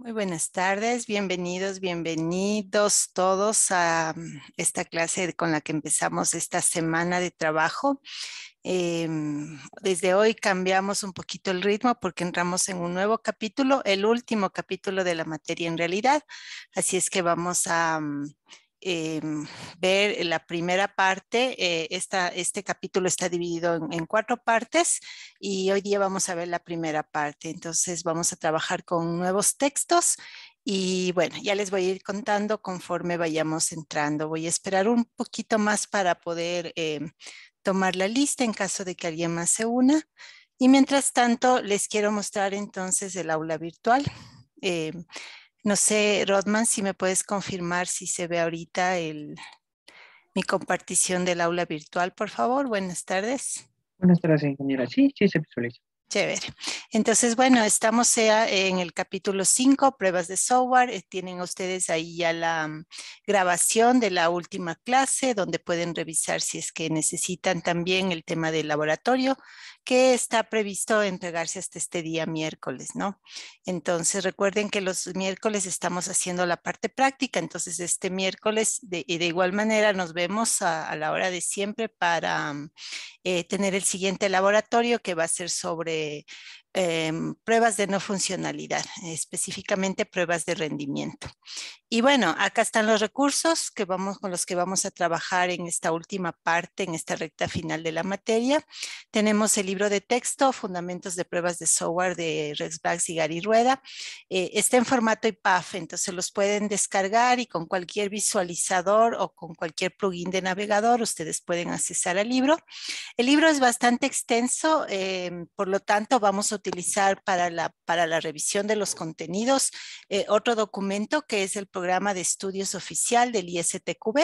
Muy buenas tardes, bienvenidos, bienvenidos todos a mm, esta clase con la que empezamos esta semana de trabajo. Em, desde hoy cambiamos un poquito el ritmo porque entramos en un nuevo capítulo, el último capítulo de la materia en realidad. Así es que vamos a mm, Em, ver la primera parte. Eh, este capítulo está dividido en, cuatro partes y hoy día vamos a ver la primera parte. Entonces vamos a trabajar con nuevos textos y bueno, ya les voy a ir contando conforme vayamos entrando. Voy a esperar un poquito más para poder em, tomar la lista en caso de que alguien más se una. Y mientras tanto, les quiero mostrar entonces el aula virtual. Em, no sé, Rodman, si me puedes confirmar si se ve ahorita mi compartición del aula virtual, por favor. Buenas tardes. Buenas tardes, ingeniera. Sí, sí se visualiza. Chévere. Entonces, bueno, estamos en el capítulo 5, pruebas de software. Eh, tienen ustedes ahí ya la mm, grabación de la última clase, donde pueden revisar si es que necesitan también el tema del laboratorio, que está previsto entregarse hasta este día miércoles, ¿no? Entonces recuerden que los miércoles estamos haciendo la parte práctica, entonces este miércoles de, de igual manera nos vemos a, la hora de siempre para eh, tener el siguiente laboratorio que va a ser sobre Em, pruebas de no funcionalidad, específicamente pruebas de rendimiento. Y bueno, acá están los recursos que vamos, con los que vamos a trabajar en esta última parte, en esta recta final de la materia. Tenemos el libro de texto, Fundamentos de Pruebas de Software de Rex Bax y Gary Rueda. Eh, está en formato IPAF, entonces los pueden descargar y con cualquier visualizador o con cualquier plugin de navegador ustedes pueden accesar al libro. El libro es bastante extenso, em, por lo tanto vamos a utilizar para la, para la revisión de los contenidos eh, otro documento que es el programa de estudios oficial del ISTQB,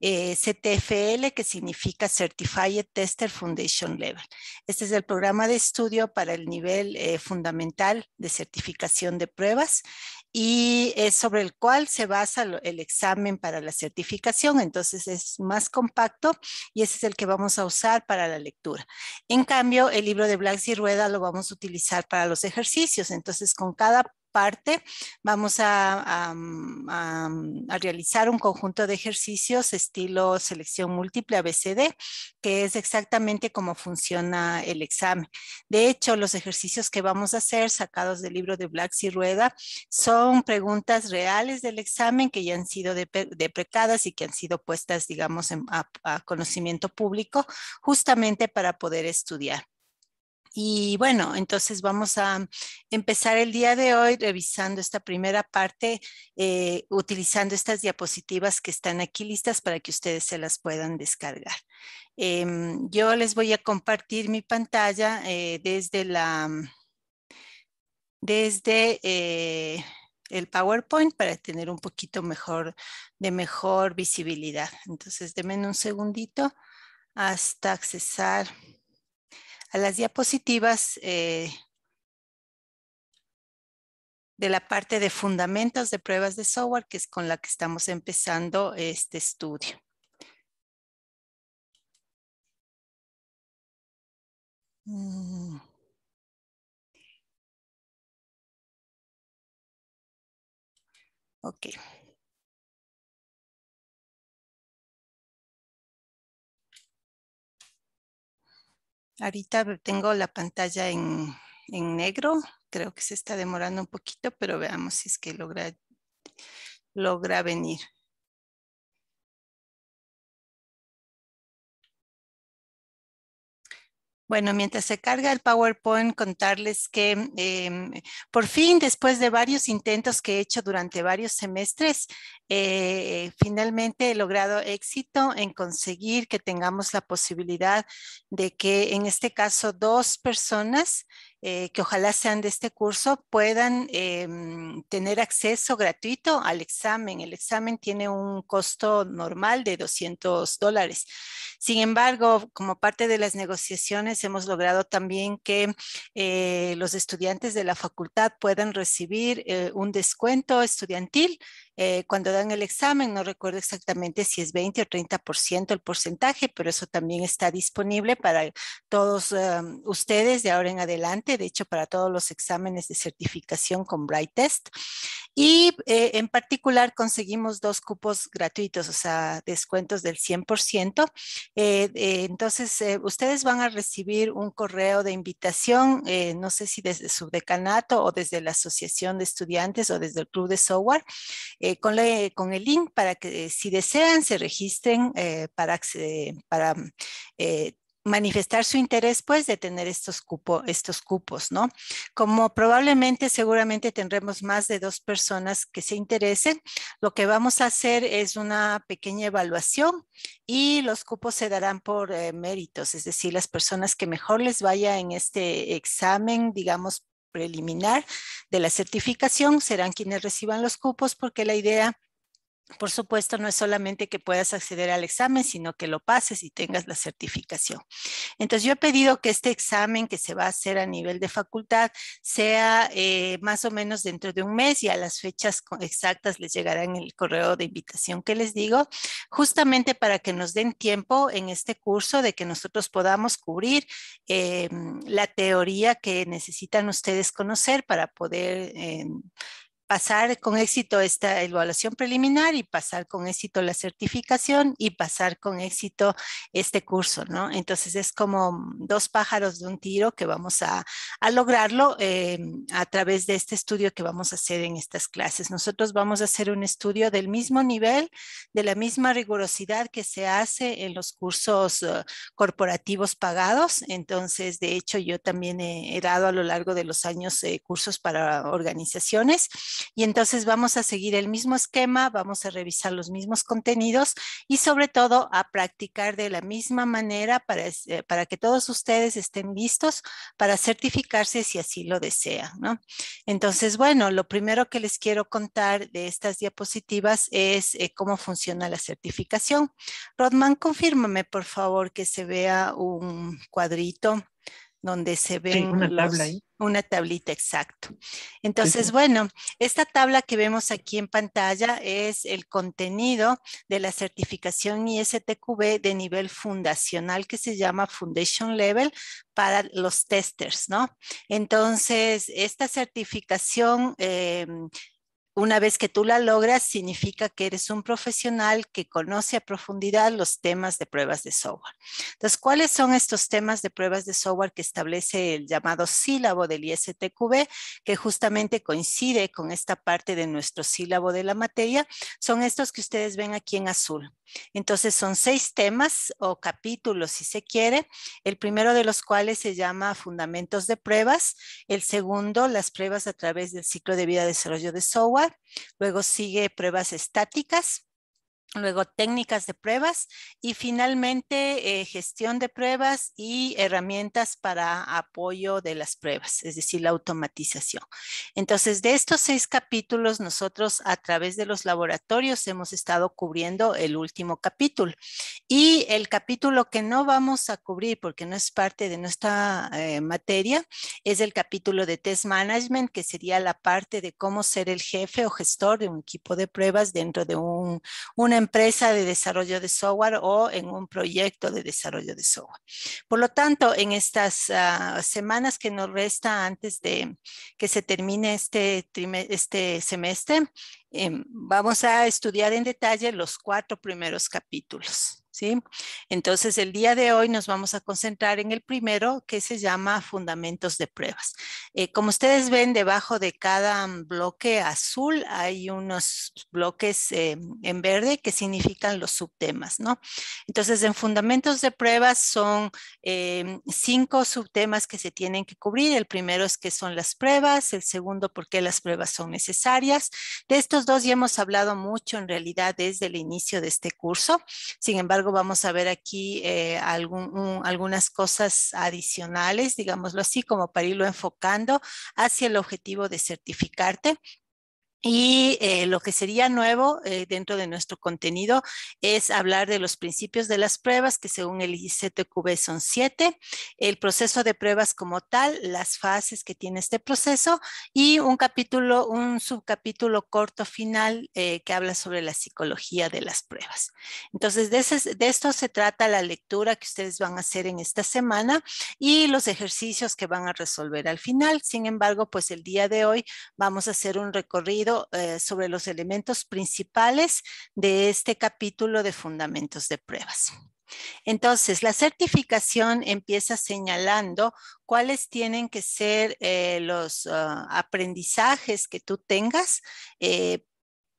eh, CTFL, que significa Certified Tester Foundation Level. Este es el programa de estudio para el nivel eh, fundamental de certificación de pruebas y es sobre el cual se basa el examen para la certificación. Entonces es más compacto y ese es el que vamos a usar para la lectura. En cambio, el libro de blacks y Rueda lo vamos a utilizar para los ejercicios. Entonces con cada parte, vamos a, mm, mm, a, realizar un conjunto de ejercicios estilo selección múltiple ABCD, que es exactamente cómo funciona el examen. De hecho, los ejercicios que vamos a hacer, sacados del libro de Blacks y Rueda, son preguntas reales del examen que ya han sido deprecadas y que han sido puestas, digamos, a conocimiento público, justamente para poder estudiar. Y bueno, entonces vamos a empezar el día de hoy revisando esta primera parte, eh, utilizando estas diapositivas que están aquí listas para que ustedes se las puedan descargar. Em, yo les voy a compartir mi pantalla eh, desde la desde eh, el PowerPoint para tener un poquito mejor de mejor visibilidad. Entonces, denme un segundito hasta accesar a las diapositivas eh, de la parte de fundamentos de pruebas de software, que es con la que estamos empezando este estudio. Mm. Okay. Ahorita tengo la pantalla en, negro, creo que se está demorando un poquito, pero veamos si es que logra, logra venir. Bueno, mientras se carga el PowerPoint, contarles que mm, em, por fin, después de varios intentos que he hecho durante varios semestres, eh, finalmente he logrado éxito en conseguir que tengamos la posibilidad de que en este caso dos personas eh, que ojalá sean de este curso, puedan em, tener acceso gratuito al examen. El examen tiene un costo normal de 200 dólares. Sin embargo, como parte de las negociaciones, hemos logrado también que eh, los estudiantes de la facultad puedan recibir eh, un descuento estudiantil eh, cuando dan el examen, no recuerdo exactamente si es 20 o 30% el porcentaje, pero eso también está disponible para todos em, ustedes de ahora en adelante, de hecho para todos los exámenes de certificación con Brightest Y eh, en particular conseguimos dos cupos gratuitos, o sea, descuentos del 100%. Eh, entonces, ustedes van a recibir un correo de invitación, no sé si desde su decanato o desde la Asociación de Estudiantes o desde el Club de Software, eh, con, el link para que si desean se registren eh, para, mm, eh, manifestar su interés pues de tener estos, cupo, estos cupos, ¿no? Como probablemente seguramente tendremos más de dos personas que se interesen, lo que vamos a hacer es una pequeña evaluación y los cupos se darán por méritos, es decir, las personas que mejor les vaya en este examen, digamos, preliminar de la certificación serán quienes reciban los cupos porque la idea por supuesto, no es solamente que puedas acceder al examen, sino que lo pases y tengas la certificación. Entonces, yo he pedido que este examen que se va a hacer a nivel de facultad sea eh, más o menos dentro de un mes y a las fechas exactas les llegará en el correo de invitación que les digo, justamente para que nos den tiempo en este curso de que nosotros podamos cubrir em, la teoría que necesitan ustedes conocer para poder... Em, pasar con éxito esta evaluación preliminar y pasar con éxito la certificación y pasar con éxito este curso, ¿no? Entonces es como dos pájaros de un tiro que vamos a, a lograrlo eh, a través de este estudio que vamos a hacer en estas clases. Nosotros vamos a hacer un estudio del mismo nivel, de la misma rigurosidad que se hace en los cursos eh, corporativos pagados. Entonces, de hecho, yo también he, dado a lo largo de los años eh, cursos para organizaciones. Y entonces vamos a seguir el mismo esquema, vamos a revisar los mismos contenidos y sobre todo a practicar de la misma manera eh, para, que todos ustedes estén listos para certificarse si así lo desean. ¿no? Entonces, bueno, lo primero que les quiero contar de estas diapositivas es eh, cómo funciona la certificación. Rodman, confírmame por favor que se vea un cuadrito donde se ve una, tabla una tablita exacto. Entonces, bueno, esta tabla que vemos aquí en pantalla es el contenido de la certificación ISTQB de nivel fundacional que se llama Foundation Level para los testers, ¿no? Entonces, esta certificación em, una vez que tú la logras, significa que eres un profesional que conoce a profundidad los temas de pruebas de software. Entonces, ¿cuáles son estos temas de pruebas de software que establece el llamado sílabo del ISTQB, que justamente coincide con esta parte de nuestro sílabo de la materia? Son estos que ustedes ven aquí en azul. Entonces son seis temas o capítulos, si se quiere, el primero de los cuales se llama Fundamentos de Pruebas, el segundo, las pruebas a través del ciclo de vida de desarrollo de software, luego sigue pruebas estáticas, luego técnicas de pruebas y finalmente eh, gestión de pruebas y herramientas para apoyo de las pruebas, es decir, la automatización. Entonces, de estos seis capítulos, nosotros a través de los laboratorios hemos estado cubriendo el último capítulo y el capítulo que no vamos a cubrir porque no es parte de nuestra eh, materia es el capítulo de test management, que sería la parte de cómo ser el jefe o gestor de un equipo de pruebas dentro de un, empresa empresa de desarrollo de software o en un proyecto de desarrollo de software. Por lo tanto, en estas ah, semanas que nos resta antes de que se termine este, este semestre, em, vamos a estudiar en detalle los cuatro primeros capítulos. Entonces, el día de hoy nos vamos a concentrar en el primero que se llama fundamentos de pruebas. Eh, como ustedes ven, debajo de cada bloque azul hay unos bloques eh, en verde que significan los subtemas, ¿no? Entonces, en fundamentos de pruebas son eh, cinco subtemas que se tienen que cubrir. El primero es qué son las pruebas, el segundo, por qué las pruebas son necesarias. De estos dos ya hemos hablado mucho en realidad desde el inicio de este curso. Sin embargo, vamos a ver aquí eh, algunas cosas adicionales, digámoslo así, como para irlo enfocando hacia el objetivo de certificarte. Y eh, lo que sería nuevo eh, dentro de nuestro contenido es hablar de los principios de las pruebas, que según el ICTQB son siete, el proceso de pruebas como tal, las fases que tiene este proceso y un capítulo, un subcapítulo corto final eh, que habla sobre la psicología de las pruebas. Entonces, de, de esto se trata la lectura que ustedes van a hacer en esta semana y los ejercicios que van a resolver al final. Sin embargo, pues el día de hoy vamos a hacer un recorrido eh, sobre los elementos principales de este capítulo de fundamentos de pruebas. Entonces, la certificación empieza señalando cuáles tienen que ser eh, los ah, aprendizajes que tú tengas para eh,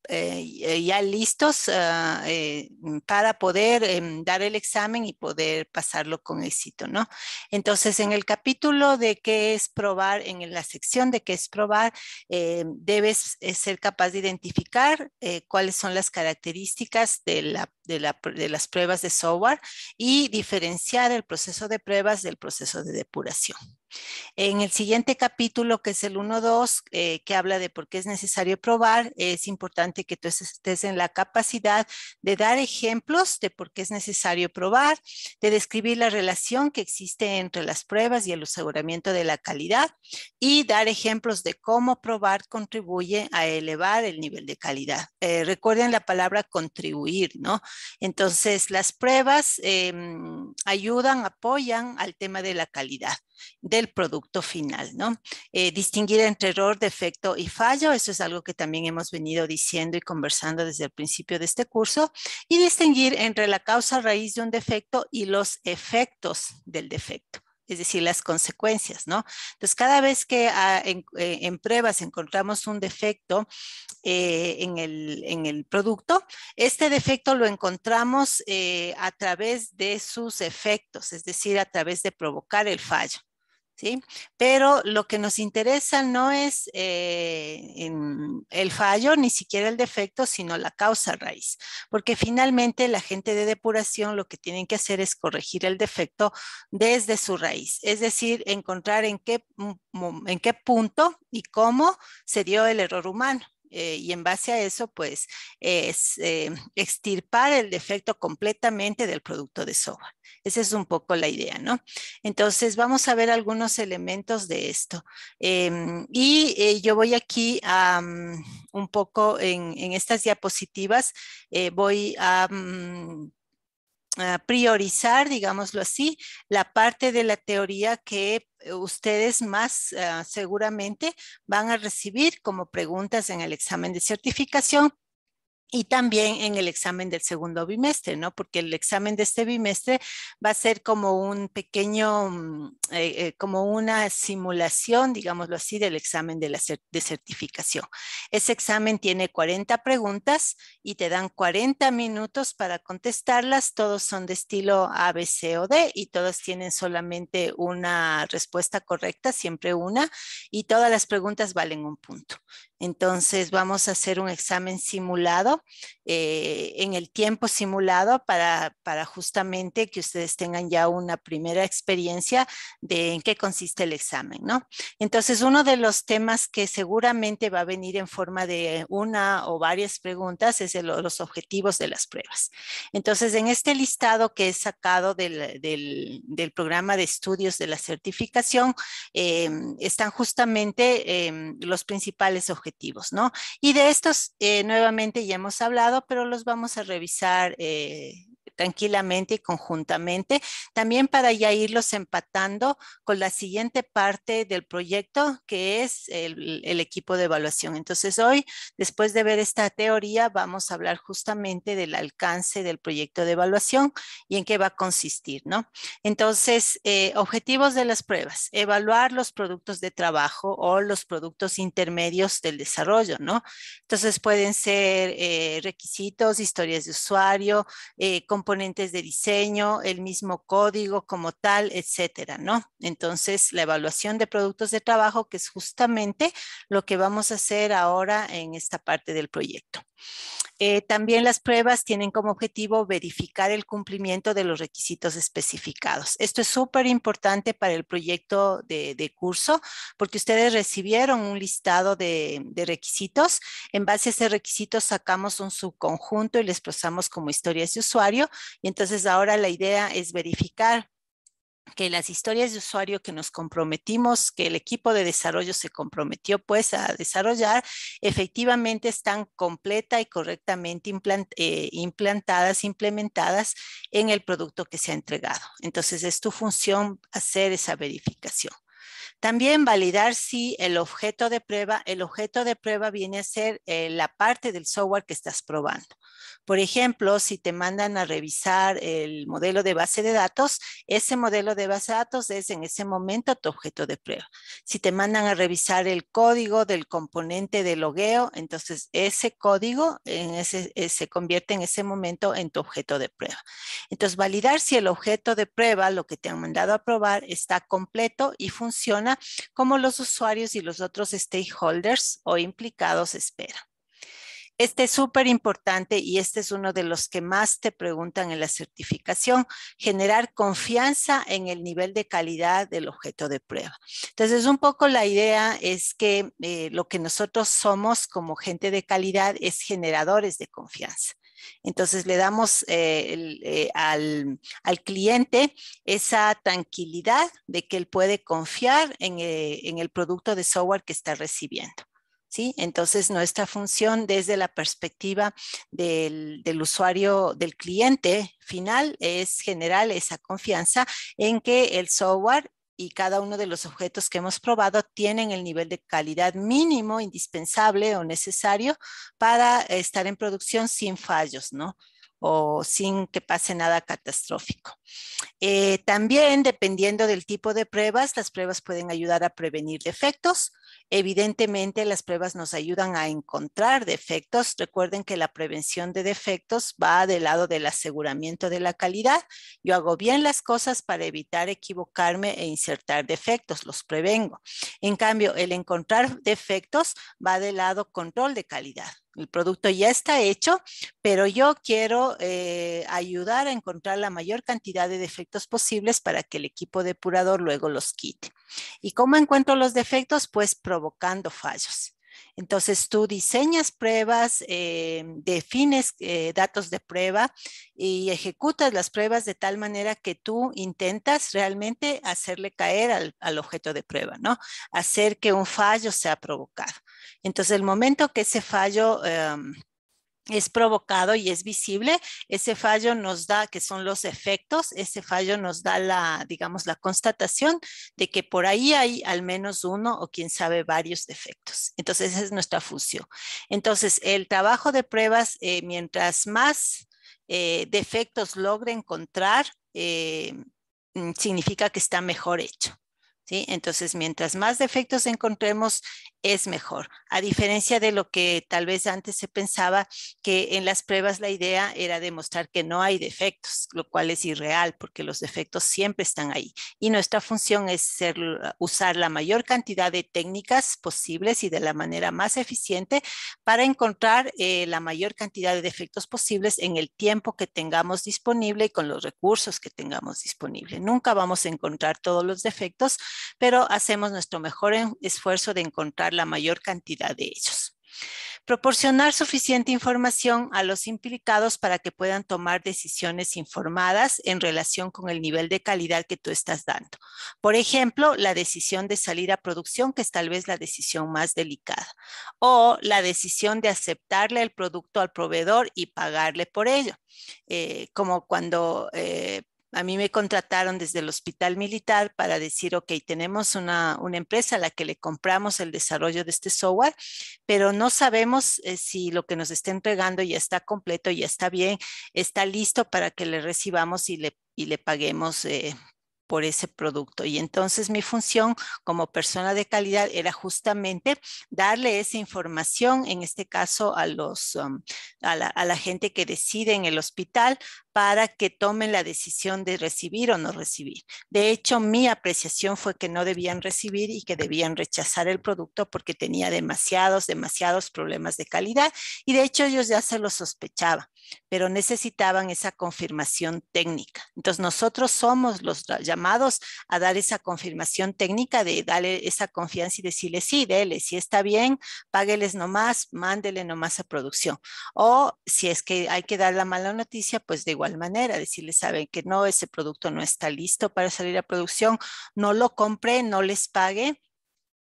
eh, eh, ya listos ah, eh, mm, para poder em, dar el examen y poder pasarlo con éxito, ¿no? Entonces, en el capítulo de qué es probar, en la sección de qué es probar, debes ser capaz de identificar cuáles son las características de las pruebas de software y diferenciar el proceso de pruebas del proceso de depuración. En el siguiente capítulo, que es el 1.2, eh, que habla de por qué es necesario probar, es importante que tú estés en la capacidad de dar ejemplos de por qué es necesario probar, de describir la relación que existe entre las pruebas y el aseguramiento de la calidad y dar ejemplos de cómo probar contribuye a elevar el nivel de calidad. Eh, recuerden la palabra contribuir, ¿no? Entonces, las pruebas em, ayudan, apoyan al tema de la calidad del producto final, ¿no? Eh, distinguir entre error, defecto y fallo, eso es algo que también hemos venido diciendo y conversando desde el principio de este curso, y distinguir entre la causa raíz de un defecto y los efectos del defecto es decir, las consecuencias, ¿no? Entonces, cada vez que ah, eh, en, pruebas encontramos un defecto eh, en, el, producto, este defecto lo encontramos eh, a través de sus efectos, es decir, a través de provocar el fallo. ¿sí? Pero lo que nos interesa no es eh, el fallo, ni siquiera el defecto, sino la causa raíz, porque finalmente la gente de depuración lo que tienen que hacer es corregir el defecto desde su raíz, es decir, encontrar en qué, mm, en qué punto y cómo se dio el error humano. Eh, y en base a eso, pues, es eh, extirpar el defecto completamente del producto de soja. Esa es un poco la idea, ¿no? Entonces, vamos a ver algunos elementos de esto. Em, y eh, yo voy aquí a mm, un poco en, estas diapositivas, voy a... Mm, Ah, priorizar, digámoslo así, la parte de la teoría que eh, ustedes más ah, seguramente van a recibir como preguntas en el examen de certificación y también en el examen del segundo bimestre, ¿no? Porque el examen de este bimestre va a ser como un pequeño, mm, eh, eh, como una simulación, digámoslo así, del examen de, la certificación. Ese examen tiene 40 preguntas y te dan 40 minutos para contestarlas. Todos son de estilo A, B, C o D y todos tienen solamente una respuesta correcta, siempre una, y todas las preguntas valen un punto. Entonces vamos a hacer un examen simulado eh, en el tiempo simulado para, justamente que ustedes tengan ya una primera experiencia de en qué consiste el examen, ¿no? Entonces uno de los temas que seguramente va a venir en forma de una o varias preguntas es los objetivos de las pruebas. Entonces en este listado que he sacado del, programa de estudios de la certificación eh, están justamente eh, los principales objetivos objetivos, ¿no? Y de estos eh, nuevamente ya hemos hablado, pero los vamos a revisar eh, tranquilamente y conjuntamente, también para ya irlos empatando con la siguiente parte del proyecto, que es el, equipo de evaluación. Entonces, hoy, después de ver esta teoría, vamos a hablar justamente del alcance del proyecto de evaluación y en qué va a consistir, ¿no? Entonces, eh, objetivos de las pruebas, evaluar los productos de trabajo o los productos intermedios del desarrollo, ¿no? Entonces, pueden ser eh, requisitos, historias de usuario, eh, componentes de diseño, el mismo código como tal, etcétera, ¿no? Entonces, la evaluación de productos de trabajo, que es justamente lo que vamos a hacer ahora en esta parte del proyecto. Eh, también las pruebas tienen como objetivo verificar el cumplimiento de los requisitos especificados. Esto es súper importante para el proyecto de, curso porque ustedes recibieron un listado de, requisitos. En base a ese requisito sacamos un subconjunto y les procesamos como historias de usuario. Y entonces ahora la idea es verificar que las historias de usuario que nos comprometimos, que el equipo de desarrollo se comprometió pues a desarrollar, efectivamente están completa y correctamente eh, implantadas, implementadas en el producto que se ha entregado. Entonces es tu función hacer esa verificación. También validar si el objeto de prueba, el objeto de prueba viene a ser eh, la parte del software que estás probando. Por ejemplo, si te mandan a revisar el modelo de base de datos, ese modelo de base de datos es en ese momento tu objeto de prueba. Si te mandan a revisar el código del componente de logueo, entonces ese código ese, eh, se convierte en ese momento en tu objeto de prueba. Entonces, validar si el objeto de prueba, lo que te han mandado a probar, está completo y funciona como los usuarios y los otros stakeholders o implicados esperan. Este es súper importante y este es uno de los que más te preguntan en la certificación, generar confianza en el nivel de calidad del objeto de prueba. Entonces, un poco la idea es que eh, lo que nosotros somos como gente de calidad es generadores de confianza. Entonces le damos eh, eh, al, cliente esa tranquilidad de que él puede confiar eh, en, el producto de software que está recibiendo. ¿Sí? Entonces, nuestra función desde la perspectiva del, del, usuario, del cliente final, es generar esa confianza en que el software y cada uno de los objetos que hemos probado tienen el nivel de calidad mínimo indispensable o necesario para estar en producción sin fallos, ¿no? o sin que pase nada catastrófico. Eh, también, dependiendo del tipo de pruebas, las pruebas pueden ayudar a prevenir defectos Evidentemente, las pruebas nos ayudan a encontrar defectos. Recuerden que la prevención de defectos va del lado del aseguramiento de la calidad. Yo hago bien las cosas para evitar equivocarme e insertar defectos, los prevengo. En cambio, el encontrar defectos va del lado control de calidad el producto ya está hecho, pero yo quiero eh, ayudar a encontrar la mayor cantidad de defectos posibles para que el equipo depurador luego los quite. ¿Y cómo encuentro los defectos? Pues provocando fallos. Entonces tú diseñas pruebas, eh, defines eh, datos de prueba y ejecutas las pruebas de tal manera que tú intentas realmente hacerle caer al, al objeto de prueba, ¿no? Hacer que un fallo sea provocado. Entonces, el momento que ese fallo... Em, es provocado y es visible, ese fallo nos da, que son los efectos, ese fallo nos da la, digamos, la constatación de que por ahí hay al menos uno o quién sabe varios defectos. Entonces, esa es nuestra función. Entonces, el trabajo de pruebas, eh, mientras más eh, defectos logre encontrar, eh, significa que está mejor hecho. Entonces, mientras más defectos encontremos, es mejor. A diferencia de lo que tal vez antes se pensaba, que en las pruebas la idea era demostrar que no hay defectos, lo cual es irreal, porque los defectos siempre están ahí. Y nuestra función es ser, usar la mayor cantidad de técnicas posibles y de la manera más eficiente para encontrar eh, la mayor cantidad de defectos posibles en el tiempo que tengamos disponible y con los recursos que tengamos disponible. Nunca vamos a encontrar todos los defectos, pero hacemos nuestro mejor esfuerzo de encontrar la mayor cantidad de ellos. Proporcionar suficiente información a los implicados para que puedan tomar decisiones informadas en relación con el nivel de calidad que tú estás dando. Por ejemplo, la decisión de salir a producción, que es tal vez la decisión más delicada, o la decisión de aceptarle el producto al proveedor y pagarle por ello, eh, como cuando... Eh, a mí me contrataron desde el hospital militar para decir, ok, tenemos una, empresa a la que le compramos el desarrollo de este software, pero no sabemos eh, si lo que nos está entregando ya está completo, ya está bien, está listo para que le recibamos y le, le paguemos eh, por ese producto. Y entonces mi función como persona de calidad era justamente darle esa información, en este caso a, los, um, a, la, a, la, gente que decide en el hospital para que tomen la decisión de recibir o no recibir. De hecho, mi apreciación fue que no debían recibir y que debían rechazar el producto porque tenía demasiados, demasiados problemas de calidad y de hecho ellos ya se lo sospechaba, pero necesitaban esa confirmación técnica. Entonces, nosotros somos los llamados a dar esa confirmación técnica de darle esa confianza y decirle, sí, dele, si está bien, págueles nomás, mándele nomás a producción. O si es que hay que dar la mala noticia, pues de igual manera, decirles, saben que no, ese producto no está listo para salir a producción, no lo compre, no les pague,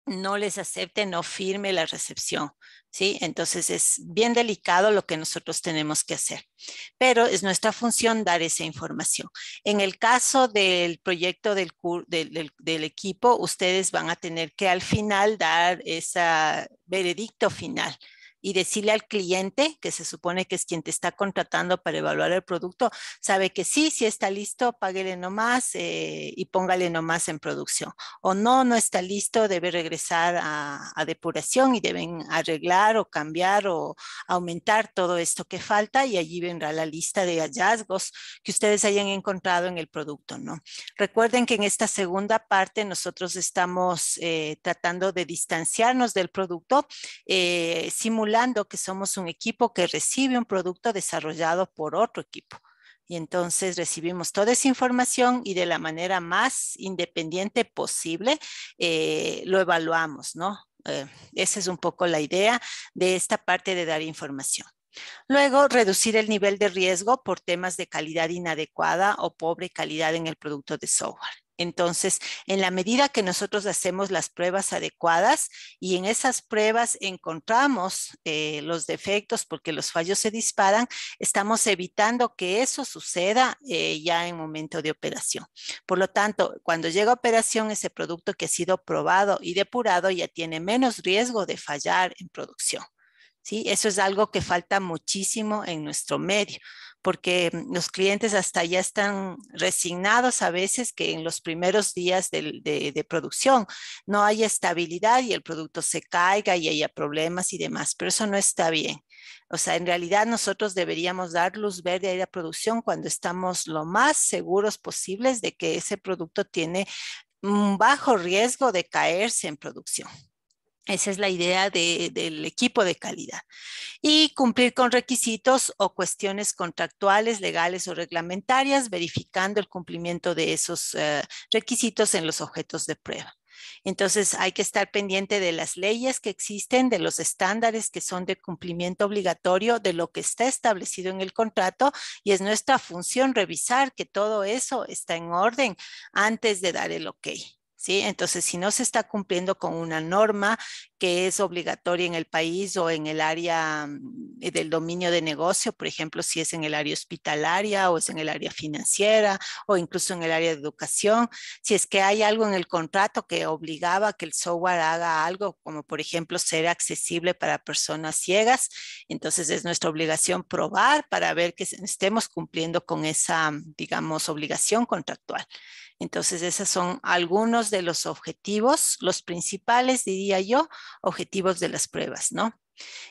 no les acepte, no firme la recepción. ¿sí? Entonces es bien delicado lo que nosotros tenemos que hacer, pero es nuestra función dar esa información. En el caso del proyecto del equipo, ustedes van a tener que al final dar ese veredicto final y decirle al cliente, que se supone que es quien te está contratando para evaluar el producto, sabe que sí, si está listo, páguele nomás eh, y póngale nomás en producción. O no, no está listo, debe regresar a, depuración y deben arreglar o cambiar o aumentar todo esto que falta y allí vendrá la lista de hallazgos que ustedes hayan encontrado en el producto, ¿no? Recuerden que en esta segunda parte nosotros estamos eh, tratando de distanciarnos del producto, eh, que somos un equipo que recibe un producto desarrollado por otro equipo. Y entonces recibimos toda esa información y de la manera más independiente posible eh, lo evaluamos, ¿no? Eh, esa es un poco la idea de esta parte de dar información. Luego, reducir el nivel de riesgo por temas de calidad inadecuada o pobre calidad en el producto de software. Entonces, en la medida que nosotros hacemos las pruebas adecuadas y en esas pruebas encontramos eh, los defectos porque los fallos se disparan, estamos evitando que eso suceda eh, ya en momento de operación. Por lo tanto, cuando llega a operación, ese producto que ha sido probado y depurado ya tiene menos riesgo de fallar en producción. ¿sí? Eso es algo que falta muchísimo en nuestro medio porque mm, los clientes hasta ya están resignados a veces que en los primeros días de, producción no hay estabilidad y el producto se caiga y haya problemas y demás, pero eso no está bien. O sea, en realidad nosotros deberíamos dar luz verde a la producción cuando estamos lo más seguros posibles de que ese producto tiene un bajo riesgo de caerse en producción. Esa es la idea del equipo de calidad. Y cumplir con requisitos o cuestiones contractuales, legales o reglamentarias, verificando el cumplimiento de esos eh, requisitos en los objetos de prueba. Entonces hay que estar pendiente de las leyes que existen, de los estándares que son de cumplimiento obligatorio, de lo que está establecido en el contrato y es nuestra función revisar que todo eso está en orden antes de dar el ok. Entonces, si no se está cumpliendo con una norma que es obligatoria en el país o en el área mm, eh, del dominio de negocio, por ejemplo, si es en el área hospitalaria o es en el área financiera o incluso en el área de educación, si es que hay algo en el contrato que obligaba que el software haga algo, como por ejemplo ser accesible para personas ciegas, entonces es nuestra obligación probar para ver que estemos cumpliendo con esa, digamos, obligación contractual. Entonces, esos son algunos de los objetivos, los principales, diría yo, objetivos de las pruebas, ¿no?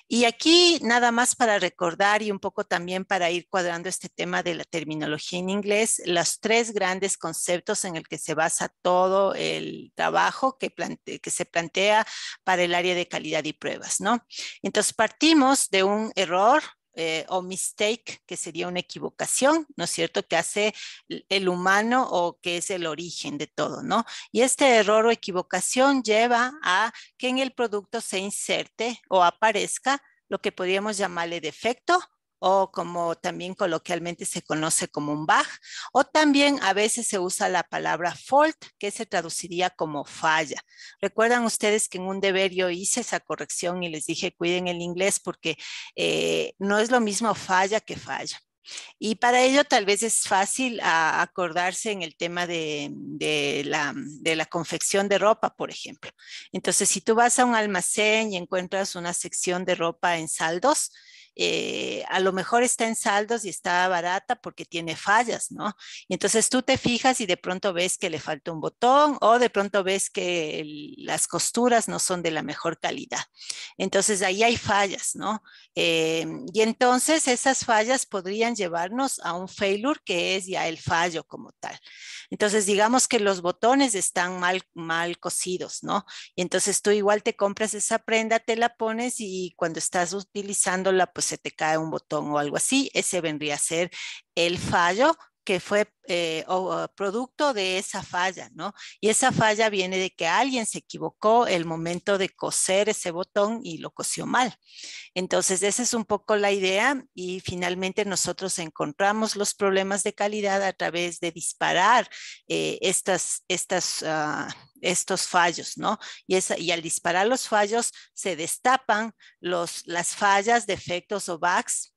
Y aquí nada más para recordar y un poco también para ir cuadrando este tema de la terminología en inglés, los tres grandes conceptos en el que se basa todo el trabajo que, que se plantea para el área de calidad y pruebas, ¿no? Entonces partimos de un error eh, o mistake, que sería una equivocación, ¿no es cierto?, que hace el humano o que es el origen de todo, ¿no? Y este error o equivocación lleva a que en el producto se inserte o aparezca lo que podríamos llamarle defecto o como también coloquialmente se conoce como un bug, o también a veces se usa la palabra fault, que se traduciría como falla. Recuerdan ustedes que en un deber yo hice esa corrección y les dije cuiden el inglés porque eh, no es lo mismo falla que falla. Y para ello tal vez es fácil acordarse en el tema de, la, confección de ropa, por ejemplo. Entonces, si tú vas a un almacén y encuentras una sección de ropa en saldos, eh, a lo mejor está en saldos y está barata porque tiene fallas, ¿no? Y entonces tú te fijas y de pronto ves que le falta un botón o de pronto ves que las costuras no son de la mejor calidad. Entonces ahí hay fallas, ¿no? Eh, y entonces esas fallas podrían llevarnos a un failure que es ya el fallo como tal. Entonces digamos que los botones están mal, mal cosidos, ¿no? Y entonces tú igual te compras esa prenda, te la pones y cuando estás utilizándola, pues se te cae un botón o algo así, ese vendría a ser el fallo que fue eh, producto de esa falla, ¿no? Y esa falla viene de que alguien se equivocó el momento de coser ese botón y lo cosió mal. Entonces, esa es un poco la idea y finalmente nosotros encontramos los problemas de calidad a través de disparar eh, ah, estos fallos, ¿no? Y, al disparar los fallos se destapan las fallas, defectos o bugs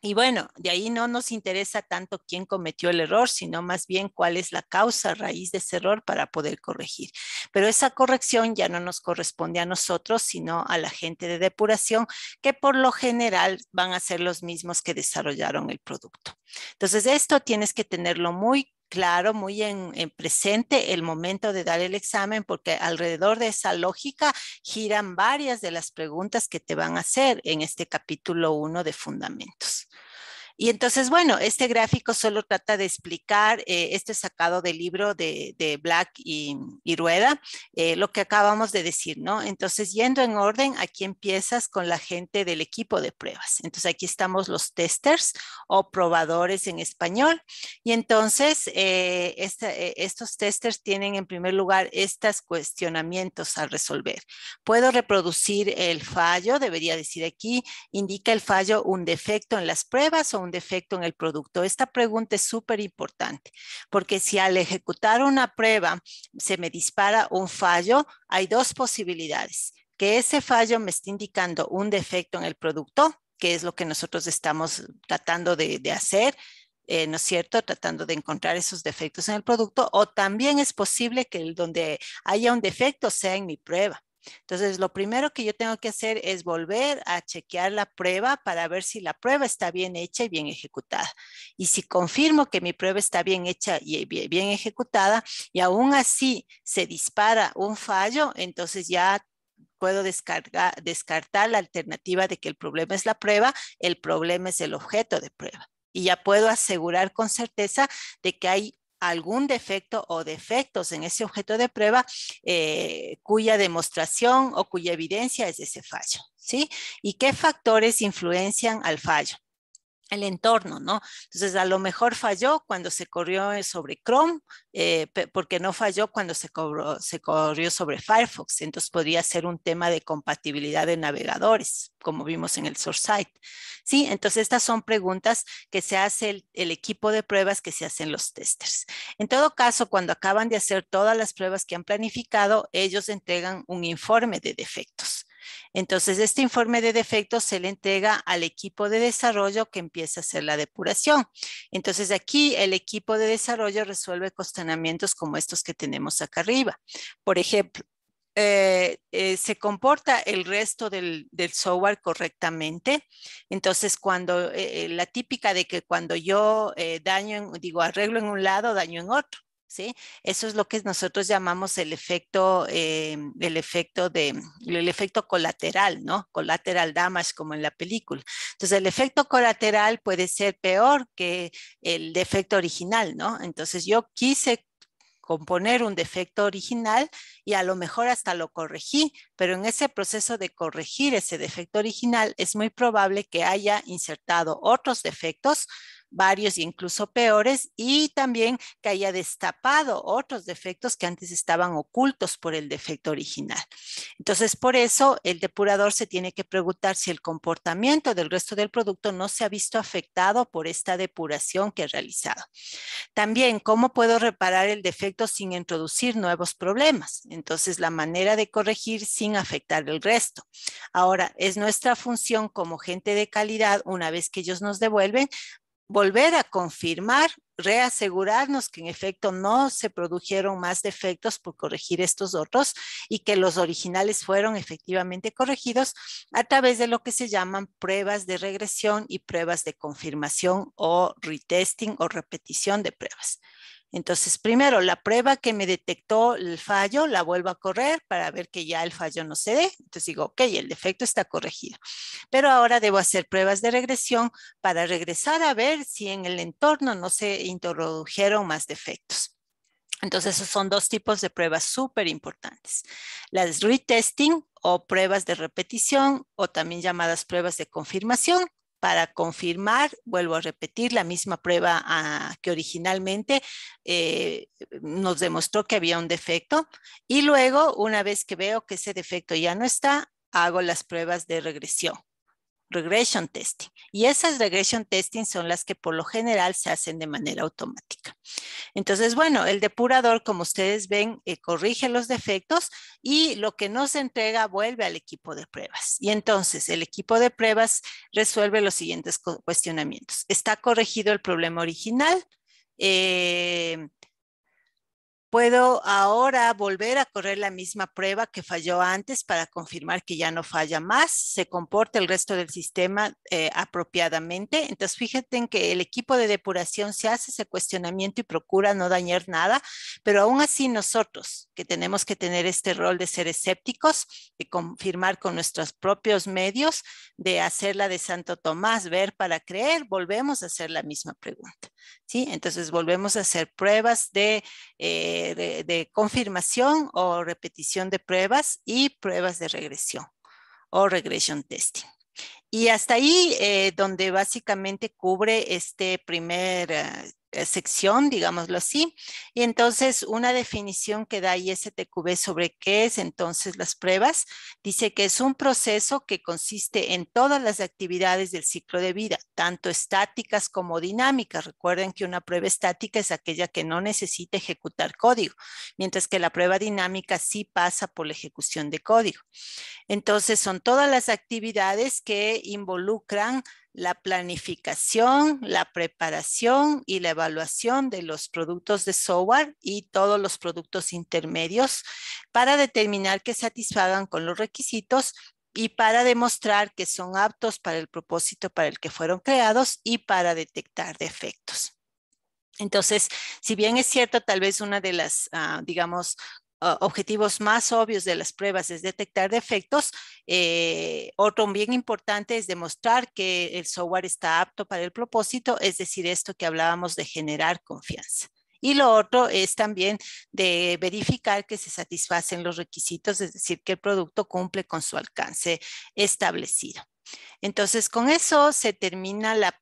y bueno, de ahí no nos interesa tanto quién cometió el error, sino más bien cuál es la causa raíz de ese error para poder corregir. Pero esa corrección ya no nos corresponde a nosotros, sino a la gente de depuración, que por lo general van a ser los mismos que desarrollaron el producto. Entonces, esto tienes que tenerlo muy claro, muy en, presente el momento de dar el examen, porque alrededor de esa lógica giran varias de las preguntas que te van a hacer en este capítulo 1 de fundamentos. Y entonces, bueno, este gráfico solo trata de explicar, eh, esto es sacado del libro de, Black y, Rueda, eh, lo que acabamos de decir, ¿no? Entonces, yendo en orden, aquí empiezas con la gente del equipo de pruebas. Entonces, aquí estamos los testers o probadores en español. Y entonces, eh, eh, estos testers tienen en primer lugar estos cuestionamientos a resolver. ¿Puedo reproducir el fallo? Debería decir aquí, indica el fallo un defecto en las pruebas o un defecto en el producto? Esta pregunta es súper importante porque si al ejecutar una prueba se me dispara un fallo, hay dos posibilidades. Que ese fallo me esté indicando un defecto en el producto, que es lo que nosotros estamos tratando de, hacer, eh, ¿no es cierto?, tratando de encontrar esos defectos en el producto, o también es posible que el, donde haya un defecto sea en mi prueba. Entonces, lo primero que yo tengo que hacer es volver a chequear la prueba para ver si la prueba está bien hecha y bien ejecutada. Y si confirmo que mi prueba está bien hecha y bien ejecutada y aún así se dispara un fallo, entonces ya puedo descartar la alternativa de que el problema es la prueba, el problema es el objeto de prueba. Y ya puedo asegurar con certeza de que hay algún defecto o defectos en ese objeto de prueba eh, cuya demostración o cuya evidencia es ese fallo. ¿sí? ¿Y qué factores influencian al fallo? el entorno, ¿no? Entonces, a lo mejor falló cuando se corrió eh, sobre Chrome, eh, porque no falló cuando se, corrió sobre Firefox. Entonces, podría ser un tema de compatibilidad de navegadores, como vimos en el source site. Sí, entonces estas son preguntas que se hace el equipo de pruebas que se hacen los testers. En todo caso, cuando acaban de hacer todas las pruebas que han planificado, ellos entregan un informe de defectos. Entonces, este informe de defectos se le entrega al equipo de desarrollo que empieza a hacer la depuración. Entonces, aquí el equipo de desarrollo resuelve costanamientos como estos que tenemos acá arriba. Por ejemplo, eh, eh, se comporta el resto del, software correctamente. Entonces, cuando eh, la típica de que cuando yo daño, digo, arreglo en un lado, daño en otro. Eso es lo que nosotros llamamos el efecto, eh, el efecto de, el efecto colateral, ¿no? Collateral damage, como en la película. Entonces, el efecto colateral puede ser peor que el defecto original, ¿no? Entonces, yo quise componer un defecto original y a lo mejor hasta lo corregí, pero en ese proceso de corregir ese defecto original es muy probable que haya insertado otros defectos varios e incluso peores, y también que haya destapado otros defectos que antes estaban ocultos por el defecto original. Entonces, por eso el depurador se tiene que preguntar si el comportamiento del resto del producto no se ha visto afectado por esta depuración que he realizado. También, ¿cómo puedo reparar el defecto sin introducir nuevos problemas? Entonces, la manera de corregir sin afectar el resto. Ahora, es nuestra función como gente de calidad, una vez que ellos nos devuelven, volver a confirmar, reasegurarnos que en efecto no se produjeron más defectos por corregir estos otros y que los originales fueron efectivamente corregidos a través de lo que se llaman pruebas de regresión y pruebas de confirmación o retesting o repetición de pruebas. Entonces, primero, la prueba que me detectó el fallo, la vuelvo a correr para ver que ya el fallo no se dé. Entonces digo, ok, el defecto está corregido. Pero ahora debo hacer pruebas de regresión para regresar a ver si en el entorno no se introdujeron más defectos. Entonces, esos son dos tipos de pruebas súper importantes. Las retesting o pruebas de repetición o también llamadas pruebas de confirmación para confirmar, vuelvo a repetir, la misma prueba ah, que originalmente eh, nos demostró que había un defecto. Y luego, una vez que veo que ese defecto ya no está, hago las pruebas de regresión regression testing. Y esas regression testing son las que por lo general se hacen de manera automática. Entonces, bueno, el depurador, como ustedes ven, eh, corrige los defectos y lo que no se entrega vuelve al equipo de pruebas. Y entonces el equipo de pruebas resuelve los siguientes cuestionamientos. ¿Está corregido el problema original? Eh, puedo ahora volver a correr la misma prueba que falló antes para confirmar que ya no falla más, se comporta el resto del sistema eh, apropiadamente. Entonces, fíjate en que el equipo de depuración se hace ese cuestionamiento y procura no dañar nada, pero aún así nosotros, que tenemos que tener este rol de ser escépticos, de confirmar con nuestros propios medios, de hacer la de Santo Tomás, ver para creer, volvemos a hacer la misma pregunta. Entonces volvemos a hacer pruebas eh, de, confirmación o repetición de pruebas y pruebas de regresión o regression testing. Y hasta ahí eh, donde básicamente cubre este primer, eh, eh, sección, digámoslo así. Y entonces una definición que da ISTQB sobre qué es entonces las pruebas, dice que es un proceso que consiste en todas las actividades del ciclo de vida, tanto estáticas como dinámicas. Recuerden que una prueba estática es aquella que no necesita ejecutar código, mientras que la prueba dinámica sí pasa por la ejecución de código. Entonces son todas las actividades que involucran la planificación, la preparación y la evaluación de los productos de software y todos los productos intermedios para determinar que satisfagan con los requisitos y para demostrar que son aptos para el propósito para el que fueron creados y para detectar defectos. Entonces, si bien es cierto, tal vez una de las, ah, digamos, objetivos más obvios de las pruebas es detectar defectos. Eh, otro bien importante es demostrar que el software está apto para el propósito, es decir, esto que hablábamos de generar confianza. Y lo otro es también de verificar que se satisfacen los requisitos, es decir, que el producto cumple con su alcance establecido. Entonces, con eso se termina las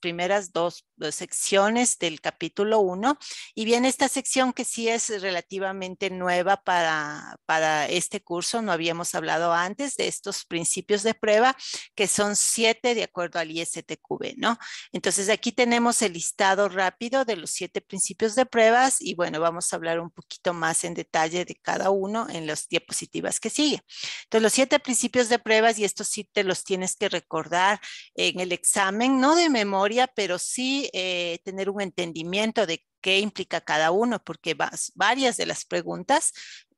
primeras dos, secciones del capítulo 1 y viene esta sección que sí es relativamente nueva para, este curso. No habíamos hablado antes de estos principios de prueba, que son siete de acuerdo al ISTQB, ¿no? Entonces, aquí tenemos el listado rápido de los siete principios de pruebas y bueno, vamos a hablar un poquito más en detalle de cada uno en las diapositivas que sigue. Entonces, los siete principios de pruebas, y estos sí te los tienes que recordar en el examen, no de memoria, pero sí eh, tener un entendimiento de qué implica cada uno, porque varias de las preguntas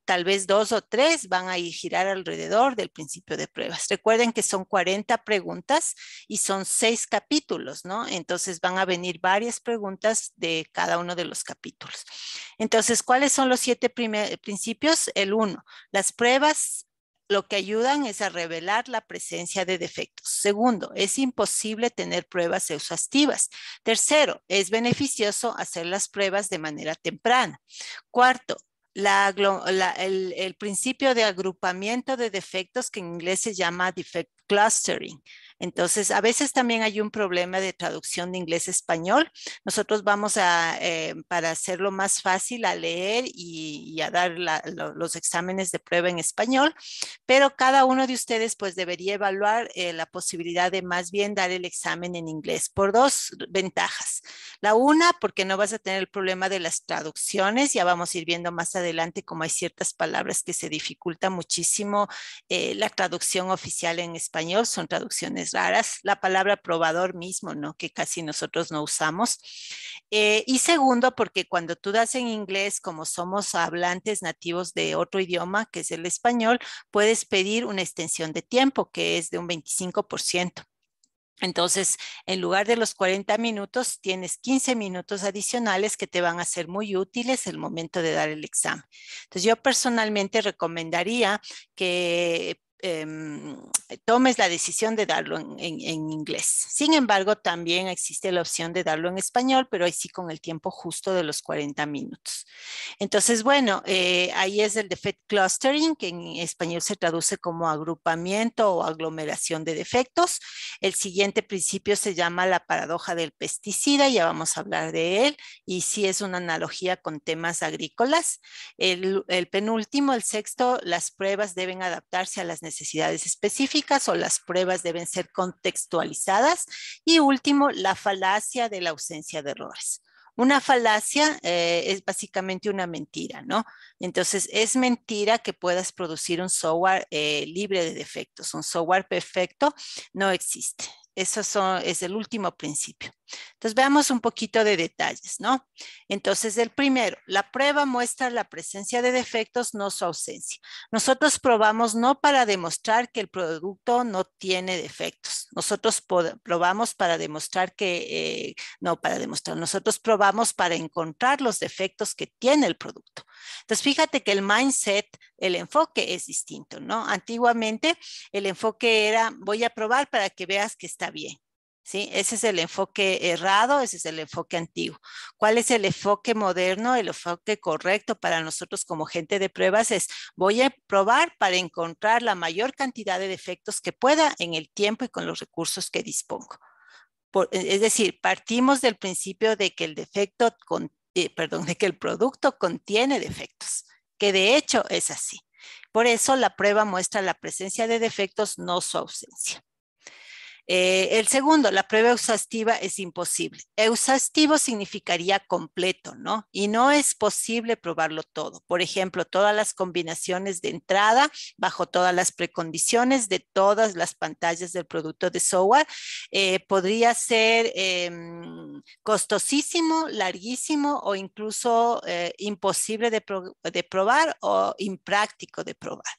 tal vez dos o tres van a girar alrededor del principio de pruebas. Recuerden que son 40 preguntas y son seis capítulos, ¿no? Entonces van a venir varias preguntas de cada uno de los capítulos. Entonces, ¿cuáles son los siete principios? El uno, las pruebas lo que ayudan es a revelar la presencia de defectos. Segundo, es imposible tener pruebas exhaustivas. Tercero, es beneficioso hacer las pruebas de manera temprana. Cuarto, el, el, principio de agrupamiento de defectos que en inglés se llama defect clustering. Entonces, a veces también hay un problema de traducción de inglés a español. Nosotros vamos a, eh, para hacerlo más fácil, a leer y, a dar los exámenes de prueba en español, pero cada uno de ustedes pues debería evaluar eh, la posibilidad de más bien dar el examen en inglés por dos ventajas. La una, porque no vas a tener el problema de las traducciones, ya vamos a ir viendo más adelante cómo hay ciertas palabras que se dificultan muchísimo eh, la traducción oficial en español, son traducciones raras, la palabra probador mismo, ¿no? Que casi nosotros no usamos. Eh, y segundo, porque cuando tú das en inglés, como somos hablantes nativos de otro idioma, que es el español, puedes pedir una extensión de tiempo, que es de un 25%. Entonces, en lugar de los 40 minutos, tienes 15 minutos adicionales que te van a ser muy útiles el momento de dar el examen. Entonces, yo personalmente recomendaría que Em, tomes la decisión de darlo en, inglés. Sin embargo, también existe la opción de darlo en español, pero ahí sí con el tiempo justo de los 40 minutos. Entonces, bueno, eh, ahí es el defect clustering, que en español se traduce como agrupamiento o aglomeración de defectos. El siguiente principio se llama la paradoja del pesticida, ya vamos a hablar de él, y sí es una analogía con temas agrícolas. El, el penúltimo, el sexto, las pruebas deben adaptarse a las necesidades necesidades específicas o las pruebas deben ser contextualizadas. Y último, la falacia de la ausencia de errores. Una falacia eh, es básicamente una mentira, ¿no? Entonces, es mentira que puedas producir un software eh, libre de defectos. Un software perfecto no existe. Eso son, es el último principio. Entonces veamos un poquito de detalles, ¿no? Entonces, el primero, la prueba muestra la presencia de defectos, no su ausencia. Nosotros probamos no para demostrar que el producto no tiene defectos. Nosotros probamos para demostrar que, eh, no para demostrar, nosotros probamos para encontrar los defectos que tiene el producto. Entonces, fíjate que el mindset, el enfoque es distinto, ¿no? Antiguamente el enfoque era, voy a probar para que veas que está bien. Ese es el enfoque errado, ese es el enfoque antiguo. ¿Cuál es el enfoque moderno? El enfoque correcto para nosotros como gente de pruebas es voy a probar para encontrar la mayor cantidad de defectos que pueda en el tiempo y con los recursos que dispongo. E-, es decir, partimos del principio de que el defecto, eh, perdón, de que el producto contiene defectos, que de hecho es así. Por eso la prueba muestra la presencia de defectos, no su ausencia. Eh, el segundo, la prueba exhaustiva es imposible. Exhaustivo significaría completo, ¿no? Y no es posible probarlo todo. Por ejemplo, todas las combinaciones de entrada bajo todas las precondiciones de todas las pantallas del producto de software eh, podría ser em, costosísimo, larguísimo o incluso eh, imposible de, probar o impráctico de probar.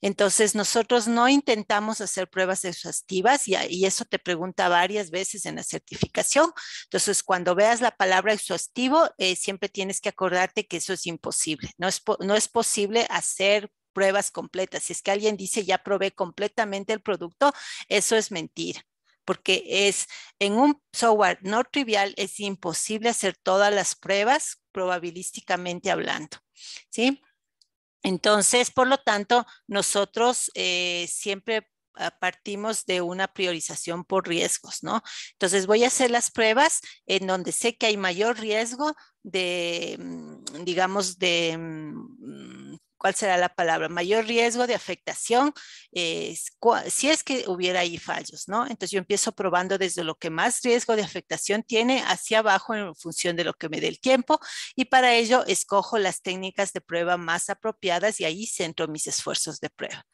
Entonces, nosotros no intentamos hacer pruebas exhaustivas y, es eso te pregunta varias veces en la certificación. Entonces, cuando veas la palabra exhaustivo, eh, siempre tienes que acordarte que eso es imposible. No es, no es posible hacer pruebas completas. Si es que alguien dice ya probé completamente el producto, eso es mentira porque es en un software no trivial es imposible hacer todas las pruebas probabilísticamente hablando, ¿sí? Entonces, por lo tanto, nosotros eh, siempre Ah, partimos de una priorización por riesgos, ¿no? Entonces voy a hacer las pruebas en donde sé que hay mayor riesgo de, mm, digamos, de, mm, ¿cuál será la palabra? Mayor riesgo de afectación eh, si es que hubiera ahí fallos, ¿no? Entonces yo empiezo probando desde lo que más riesgo de afectación tiene hacia abajo en función de lo que me dé el tiempo y para ello escojo las técnicas de prueba más apropiadas y ahí centro mis esfuerzos de prueba.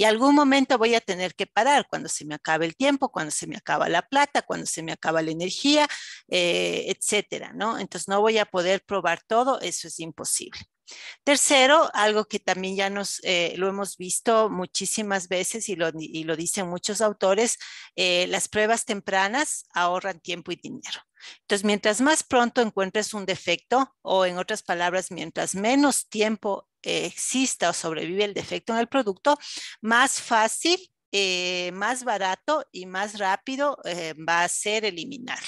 Y algún momento voy a tener que parar cuando se me acabe el tiempo, cuando se me acaba la plata, cuando se me acaba la energía, eh, etcétera, ¿no? Entonces no voy a poder probar todo, eso es imposible. Tercero, algo que también ya nos eh, lo hemos visto muchísimas veces y lo, dicen muchos autores, eh, las pruebas tempranas ahorran tiempo y dinero. Entonces, mientras más pronto encuentres un defecto, o en otras palabras, mientras menos tiempo eh, exista o sobrevive el defecto en el producto, más fácil, eh, más barato y más rápido eh, va a ser eliminar.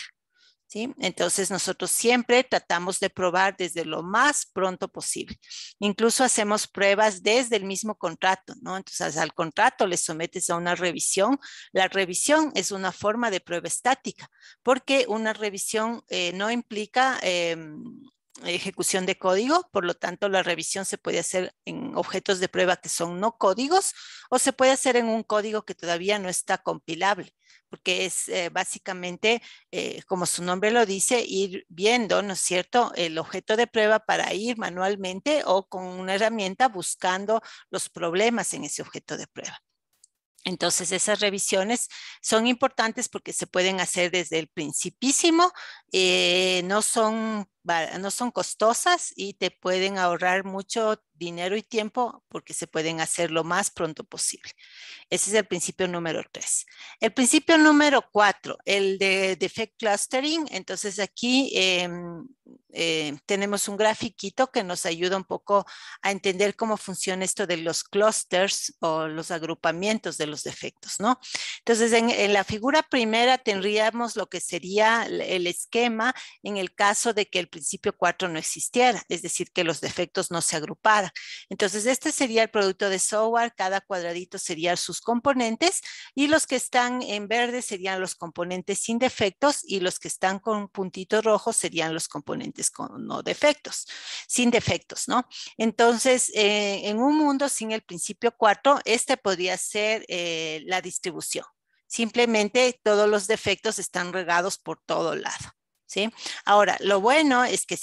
Entonces nosotros siempre tratamos de probar desde lo más pronto posible. Incluso hacemos pruebas desde el mismo contrato, ¿no? Entonces al contrato le sometes a una revisión. La revisión es una forma de prueba estática porque una revisión eh, no implica em, ejecución de código, por lo tanto la revisión se puede hacer en objetos de prueba que son no códigos o se puede hacer en un código que todavía no está compilable, porque es eh, básicamente, eh, como su nombre lo dice, ir viendo, ¿no es cierto?, el objeto de prueba para ir manualmente o con una herramienta buscando los problemas en ese objeto de prueba. Entonces, esas revisiones son importantes porque se pueden hacer desde el principísimo, eh, no son no son costosas y te pueden ahorrar mucho dinero y tiempo porque se pueden hacer lo más pronto posible. Ese es el principio número tres. El principio número cuatro, el de defect clustering. Entonces aquí em, eh, tenemos un grafiquito que nos ayuda un poco a entender cómo funciona esto de los clusters o los agrupamientos de los defectos, ¿no? Entonces en, en la figura primera tendríamos lo que sería el esquema en el caso de que el principio 4 no existiera, es decir, que los defectos no se agruparan. Entonces, este sería el producto de software, cada cuadradito serían sus componentes y los que están en verde serían los componentes sin defectos y los que están con puntitos rojos serían los componentes con no defectos, sin defectos, ¿no? Entonces, eh, en un mundo sin el principio 4, este podría ser eh, la distribución. Simplemente todos los defectos están regados por todo lado. Ahora, lo bueno es que eh,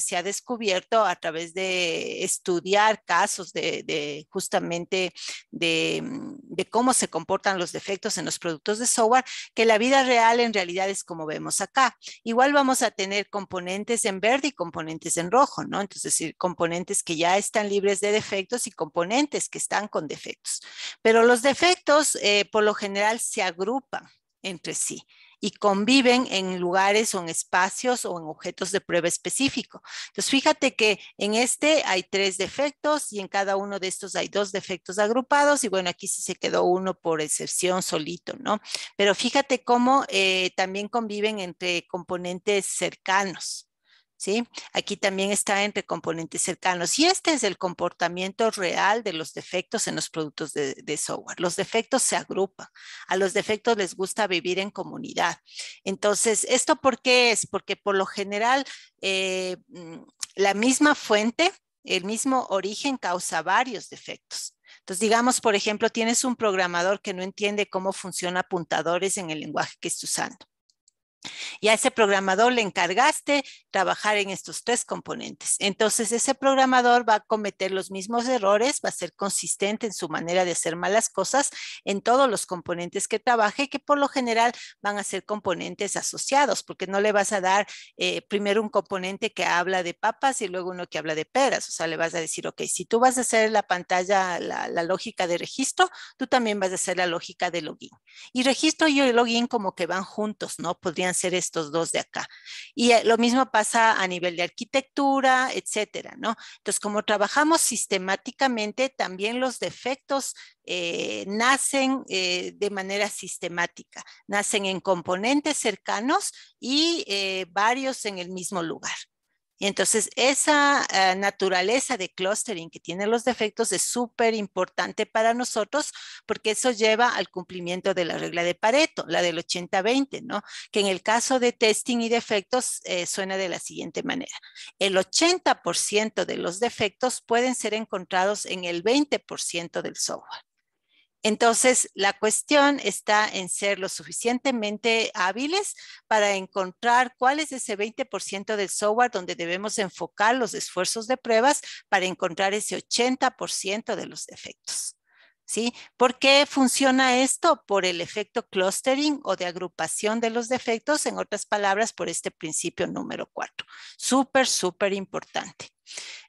se ha, descubierto a través de estudiar casos de, justamente mm, de, cómo se comportan los defectos en los productos de software, que la vida real en realidad es como vemos acá. Igual vamos a tener componentes en verde y componentes en rojo, ¿no? Entonces, componentes que ya están libres de defectos y componentes que están con defectos. Pero los defectos, eh, por lo general, se agrupan entre sí y conviven en lugares o en espacios o en objetos de prueba específico. Entonces, fíjate que en este hay tres defectos y en cada uno de estos hay dos defectos agrupados y bueno, aquí sí se quedó uno por excepción solito, ¿no? Pero fíjate cómo eh, también conviven entre componentes cercanos. ¿sí? Aquí también está entre componentes cercanos. Y este es el comportamiento real de los defectos en los productos de, software. Los defectos se agrupan. A los defectos les gusta vivir en comunidad. Entonces, ¿esto por qué es? Porque por lo general, eh, mm, la misma fuente, el mismo origen causa varios defectos. Entonces, digamos, por ejemplo, tienes un programador que no entiende cómo funcionan apuntadores en el lenguaje que está usando. Y a ese programador le encargaste trabajar en estos tres componentes. Entonces, ese programador va a cometer los mismos errores, va a ser consistente en su manera de hacer malas cosas en todos los componentes que trabaje, que por lo general van a ser componentes asociados, porque no le vas a dar eh, primero un componente que habla de papas y luego uno que habla de peras. O sea, le vas a decir, ok, si tú vas a hacer la pantalla, la, la lógica de registro, tú también vas a hacer la lógica de login. Y registro y login como que van juntos, ¿no? Podrían ser estos dos de acá. Y eh, lo mismo pasa a nivel de arquitectura, etcétera, ¿no? Entonces, como trabajamos sistemáticamente, también los defectos eh, nacen eh, de manera sistemática, nacen en componentes cercanos y varios en el mismo lugar entonces esa eh, naturaleza de clustering que tienen los defectos es súper importante para nosotros porque eso lleva al cumplimiento de la regla de Pareto, la del 80-20, ¿no? Que en el caso de testing y defectos eh, suena de la siguiente manera. El 80% de los defectos pueden ser encontrados en el 20% del software. Entonces, la cuestión está en ser lo suficientemente hábiles para encontrar cuál es ese 20% del software donde debemos enfocar los esfuerzos de pruebas para encontrar ese 80% de los defectos. ¿Sí? ¿Por qué funciona esto? Por el efecto clustering o de agrupación de los defectos, en otras palabras, por este principio número 4. Súper, súper importante.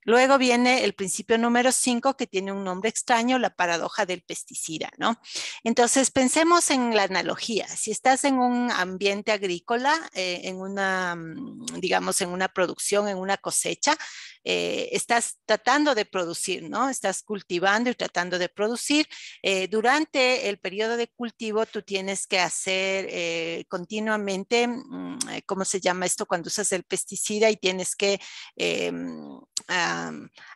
Luego viene el principio número 5, que tiene un nombre extraño, la paradoja del pesticida, ¿no? Entonces, pensemos en la analogía. Si estás en un ambiente agrícola, eh, en una, mm, digamos, en una producción, en una cosecha, eh, estás tratando de producir, ¿no? Estás cultivando y tratando de producir. Eh, durante el periodo de cultivo, tú tienes que hacer continuamente, mm, ¿cómo se llama esto? Cuando usas el pesticida y tienes que em,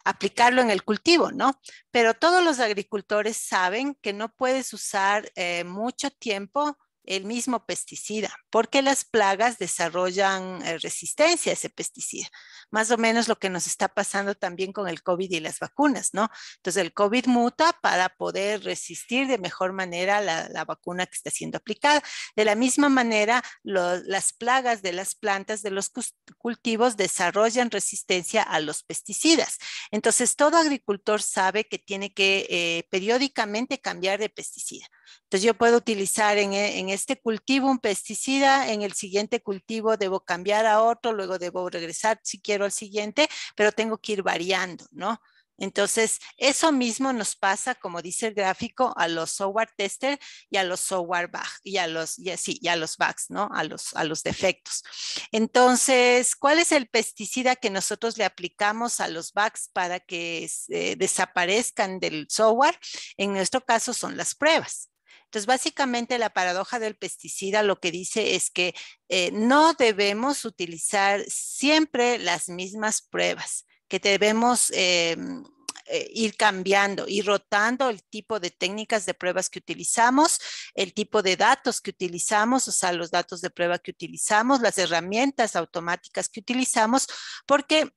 aplicarlo en el cultivo, ¿no? Pero todos los agricultores saben que no puedes usar eh, mucho tiempo el mismo pesticida, porque las plagas desarrollan eh, resistencia a ese pesticida. Más o menos lo que nos está pasando también con el COVID y las vacunas, ¿no? Entonces el COVID muta para poder resistir de mejor manera la, la vacuna que está siendo aplicada. De la misma manera, las plagas de las plantas, de los cultivos, desarrollan resistencia a los pesticidas. Entonces todo agricultor sabe que tiene que eh, periódicamente cambiar de pesticida. Entonces yo puedo utilizar en, e, en este cultivo un pesticida, en el siguiente cultivo debo cambiar a otro, luego debo regresar si quiero al siguiente, pero tengo que ir variando, ¿no? Entonces, eso mismo nos pasa, como dice el gráfico, a los software tester y a los software bugs, y a los, y así, y a los bugs, ¿no? A los, a los defectos. Entonces, ¿cuál es el pesticida que nosotros le aplicamos a los bugs para que eh, desaparezcan del software? En nuestro caso son las pruebas. Entonces, básicamente la paradoja del pesticida lo que dice es que eh, no debemos utilizar siempre las mismas pruebas, que debemos... Eh, mm, eh, ir cambiando, ir rotando el tipo de técnicas de pruebas que utilizamos, el tipo de datos que utilizamos, o sea, los datos de prueba que utilizamos, las herramientas automáticas que utilizamos, porque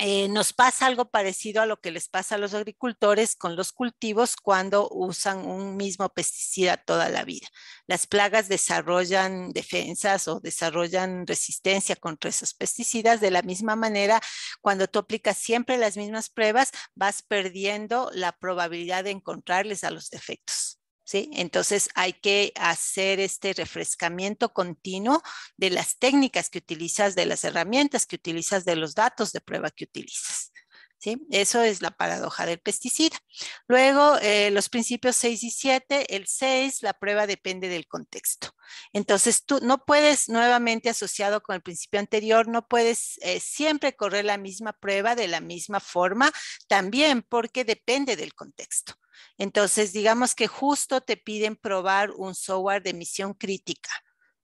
eh, nos pasa algo parecido a lo que les pasa a los agricultores con los cultivos cuando usan un mismo pesticida toda la vida. Las plagas desarrollan defensas o desarrollan resistencia contra esos pesticidas. De la misma manera, cuando tú aplicas siempre las mismas pruebas, vas perdiendo la probabilidad de encontrarles a los defectos. Entonces hay que hacer este refrescamiento continuo de las técnicas que utilizas, de las herramientas que utilizas, de los datos de prueba que utilizas. Eso es la paradoja del pesticida. Luego, eh, los principios 6 y 7, el 6, la prueba depende del contexto. Entonces, tú no puedes, nuevamente asociado con el principio anterior, no puedes eh, siempre correr la misma prueba de la misma forma, también porque depende del contexto. Entonces, digamos que justo te piden probar un software de misión crítica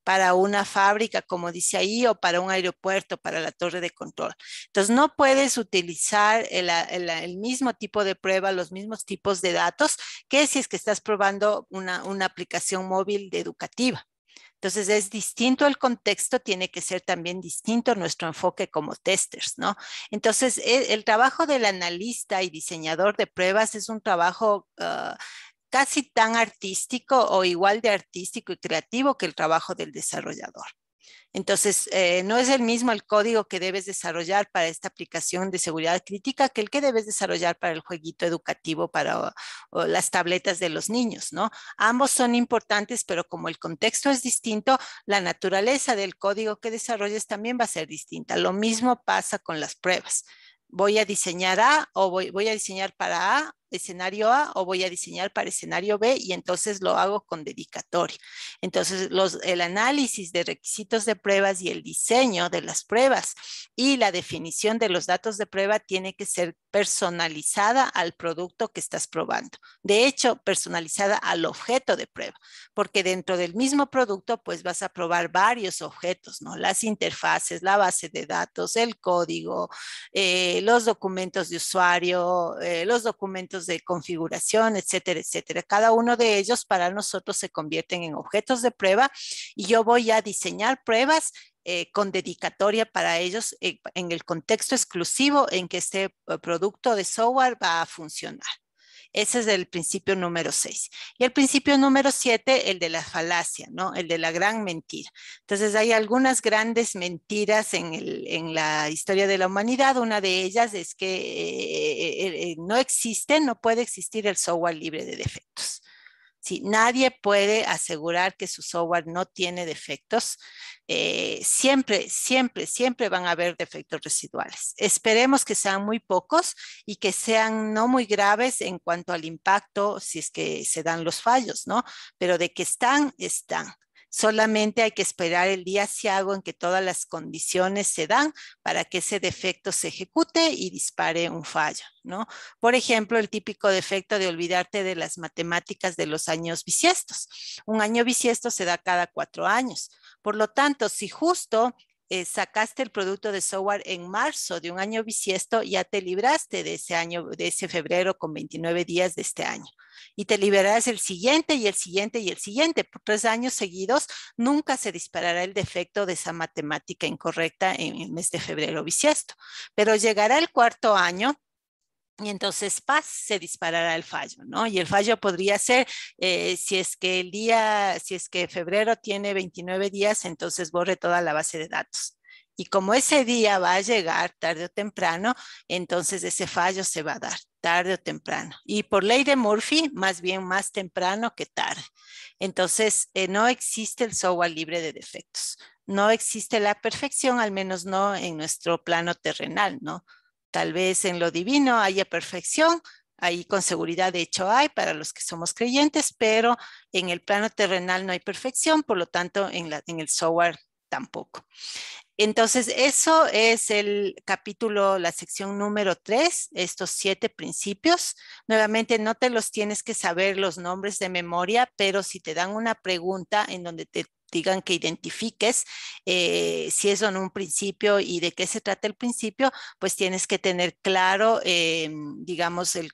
para una fábrica, como dice ahí, o para un aeropuerto, para la torre de control. Entonces, no puedes utilizar el, mismo tipo de prueba, los mismos tipos de datos que si es que estás probando una, una aplicación móvil de educativa. Entonces es distinto el contexto, tiene que ser también distinto nuestro enfoque como testers, ¿no? Entonces e, el, trabajo del analista y diseñador de pruebas es un trabajo... Ah, casi tan artístico o igual de artístico y creativo que el trabajo del desarrollador. Entonces, eh, no es el mismo el código que debes desarrollar para esta aplicación de seguridad crítica que el que debes desarrollar para el jueguito educativo, para las tabletas de los niños, ¿no? Ambos son importantes, pero como el contexto es distinto, la naturaleza del código que desarrolles también va a ser distinta. Lo mismo pasa con las pruebas voy a diseñar A o voy, voy, a diseñar para A escenario A o voy a diseñar para escenario B y entonces lo hago con dedicatoria. Entonces, los, el análisis de requisitos de pruebas y el diseño de las pruebas y la definición de los datos de prueba tiene que ser personalizada al producto que estás probando. De hecho, personalizada al objeto de prueba, porque dentro del mismo producto, pues vas a probar varios objetos, ¿no? Las interfaces, la base de datos, el código, eh, los documentos de usuario, eh, los documentos de configuración, etcétera, etcétera. Cada uno de ellos para nosotros se convierten en objetos de prueba y yo voy a diseñar pruebas eh, con dedicatoria para ellos eh, en el contexto exclusivo en que este eh, producto de software va a funcionar. Ese es el principio número 6. Y el principio número 7, el de la falacia, ¿no? El de la gran mentira. Entonces, hay algunas grandes mentiras en, la historia de la humanidad. Una de ellas es que eh, eh, eh, no existe, no puede existir el software libre de defectos. Si Nadie puede asegurar que su software no tiene defectos. Eh, siempre, siempre, siempre van a haber defectos residuales. Esperemos que sean muy pocos y que sean no muy graves en cuanto al impacto si es que se dan los fallos, ¿no? Pero de que están, están. Solamente hay que esperar el día ciago en que todas las condiciones se dan para que ese defecto se ejecute y dispare un fallo, ¿no? Por ejemplo, el típico defecto de olvidarte de las matemáticas de los años bisiestos. Un año bisiesto se da cada cuatro años. Por lo tanto, si justo eh, sacaste el producto de software en marzo de un año bisiesto, ya te libraste de ese año, de ese febrero con 29 días de este año. Y te liberarás el siguiente y el siguiente y el siguiente. Por tres años seguidos nunca se disparará el defecto de esa matemática incorrecta en el mes de febrero bisiesto. Pero llegará el cuarto año y entonces paz se disparará el fallo, ¿no? Y el fallo podría ser, eh, si es que el día, si es que febrero tiene 29 días, entonces borre toda la base de datos. Y como ese día va a llegar tarde o temprano, entonces ese fallo se va a dar tarde o temprano. Y por ley de Murphy, más bien más temprano que tarde. Entonces, eh, no existe el software libre de defectos. No existe la perfección, al menos no en nuestro plano terrenal, ¿no? Tal vez en lo divino haya perfección, ahí con seguridad de hecho hay para los que somos creyentes, pero en el plano terrenal no hay perfección, por lo tanto en, el software tampoco. Entonces, eso es el capítulo, la sección número 3, estos siete principios. Nuevamente, no te los tienes que saber los nombres de memoria, pero si te dan una pregunta en donde te digan que identifiques eh, si es o no un principio y de qué se trata el principio, pues tienes que tener claro, eh, digamos, el,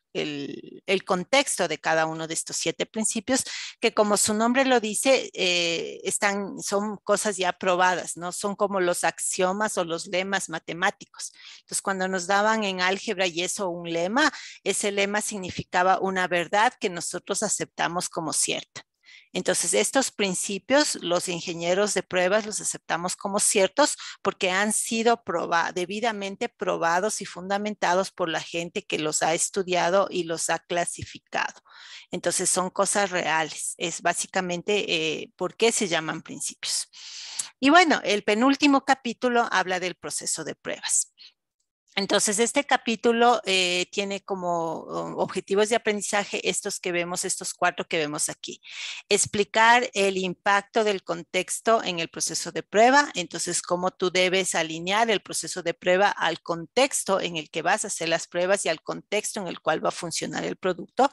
contexto de cada uno de estos siete principios, que como su nombre lo dice, eh, están, son cosas ya probadas, ¿no? Son como los axiomas o los lemas matemáticos. Entonces, cuando nos daban en álgebra y eso un lema, ese lema significaba una verdad que nosotros aceptamos como cierta. Entonces, estos principios los ingenieros de pruebas los aceptamos como ciertos porque han sido debidamente probados y fundamentados por la gente que los ha estudiado y los ha clasificado. Entonces, son cosas reales. Es básicamente eh, por qué se llaman principios. Y bueno, el penúltimo capítulo habla del proceso de pruebas. Entonces, este capítulo eh, tiene como um, objetivos de aprendizaje estos que vemos, estos cuatro que vemos aquí. Explicar el impacto del contexto en el proceso de prueba, entonces cómo tú debes alinear el proceso de prueba al contexto en el que vas a hacer las pruebas y al contexto en el cual va a funcionar el producto.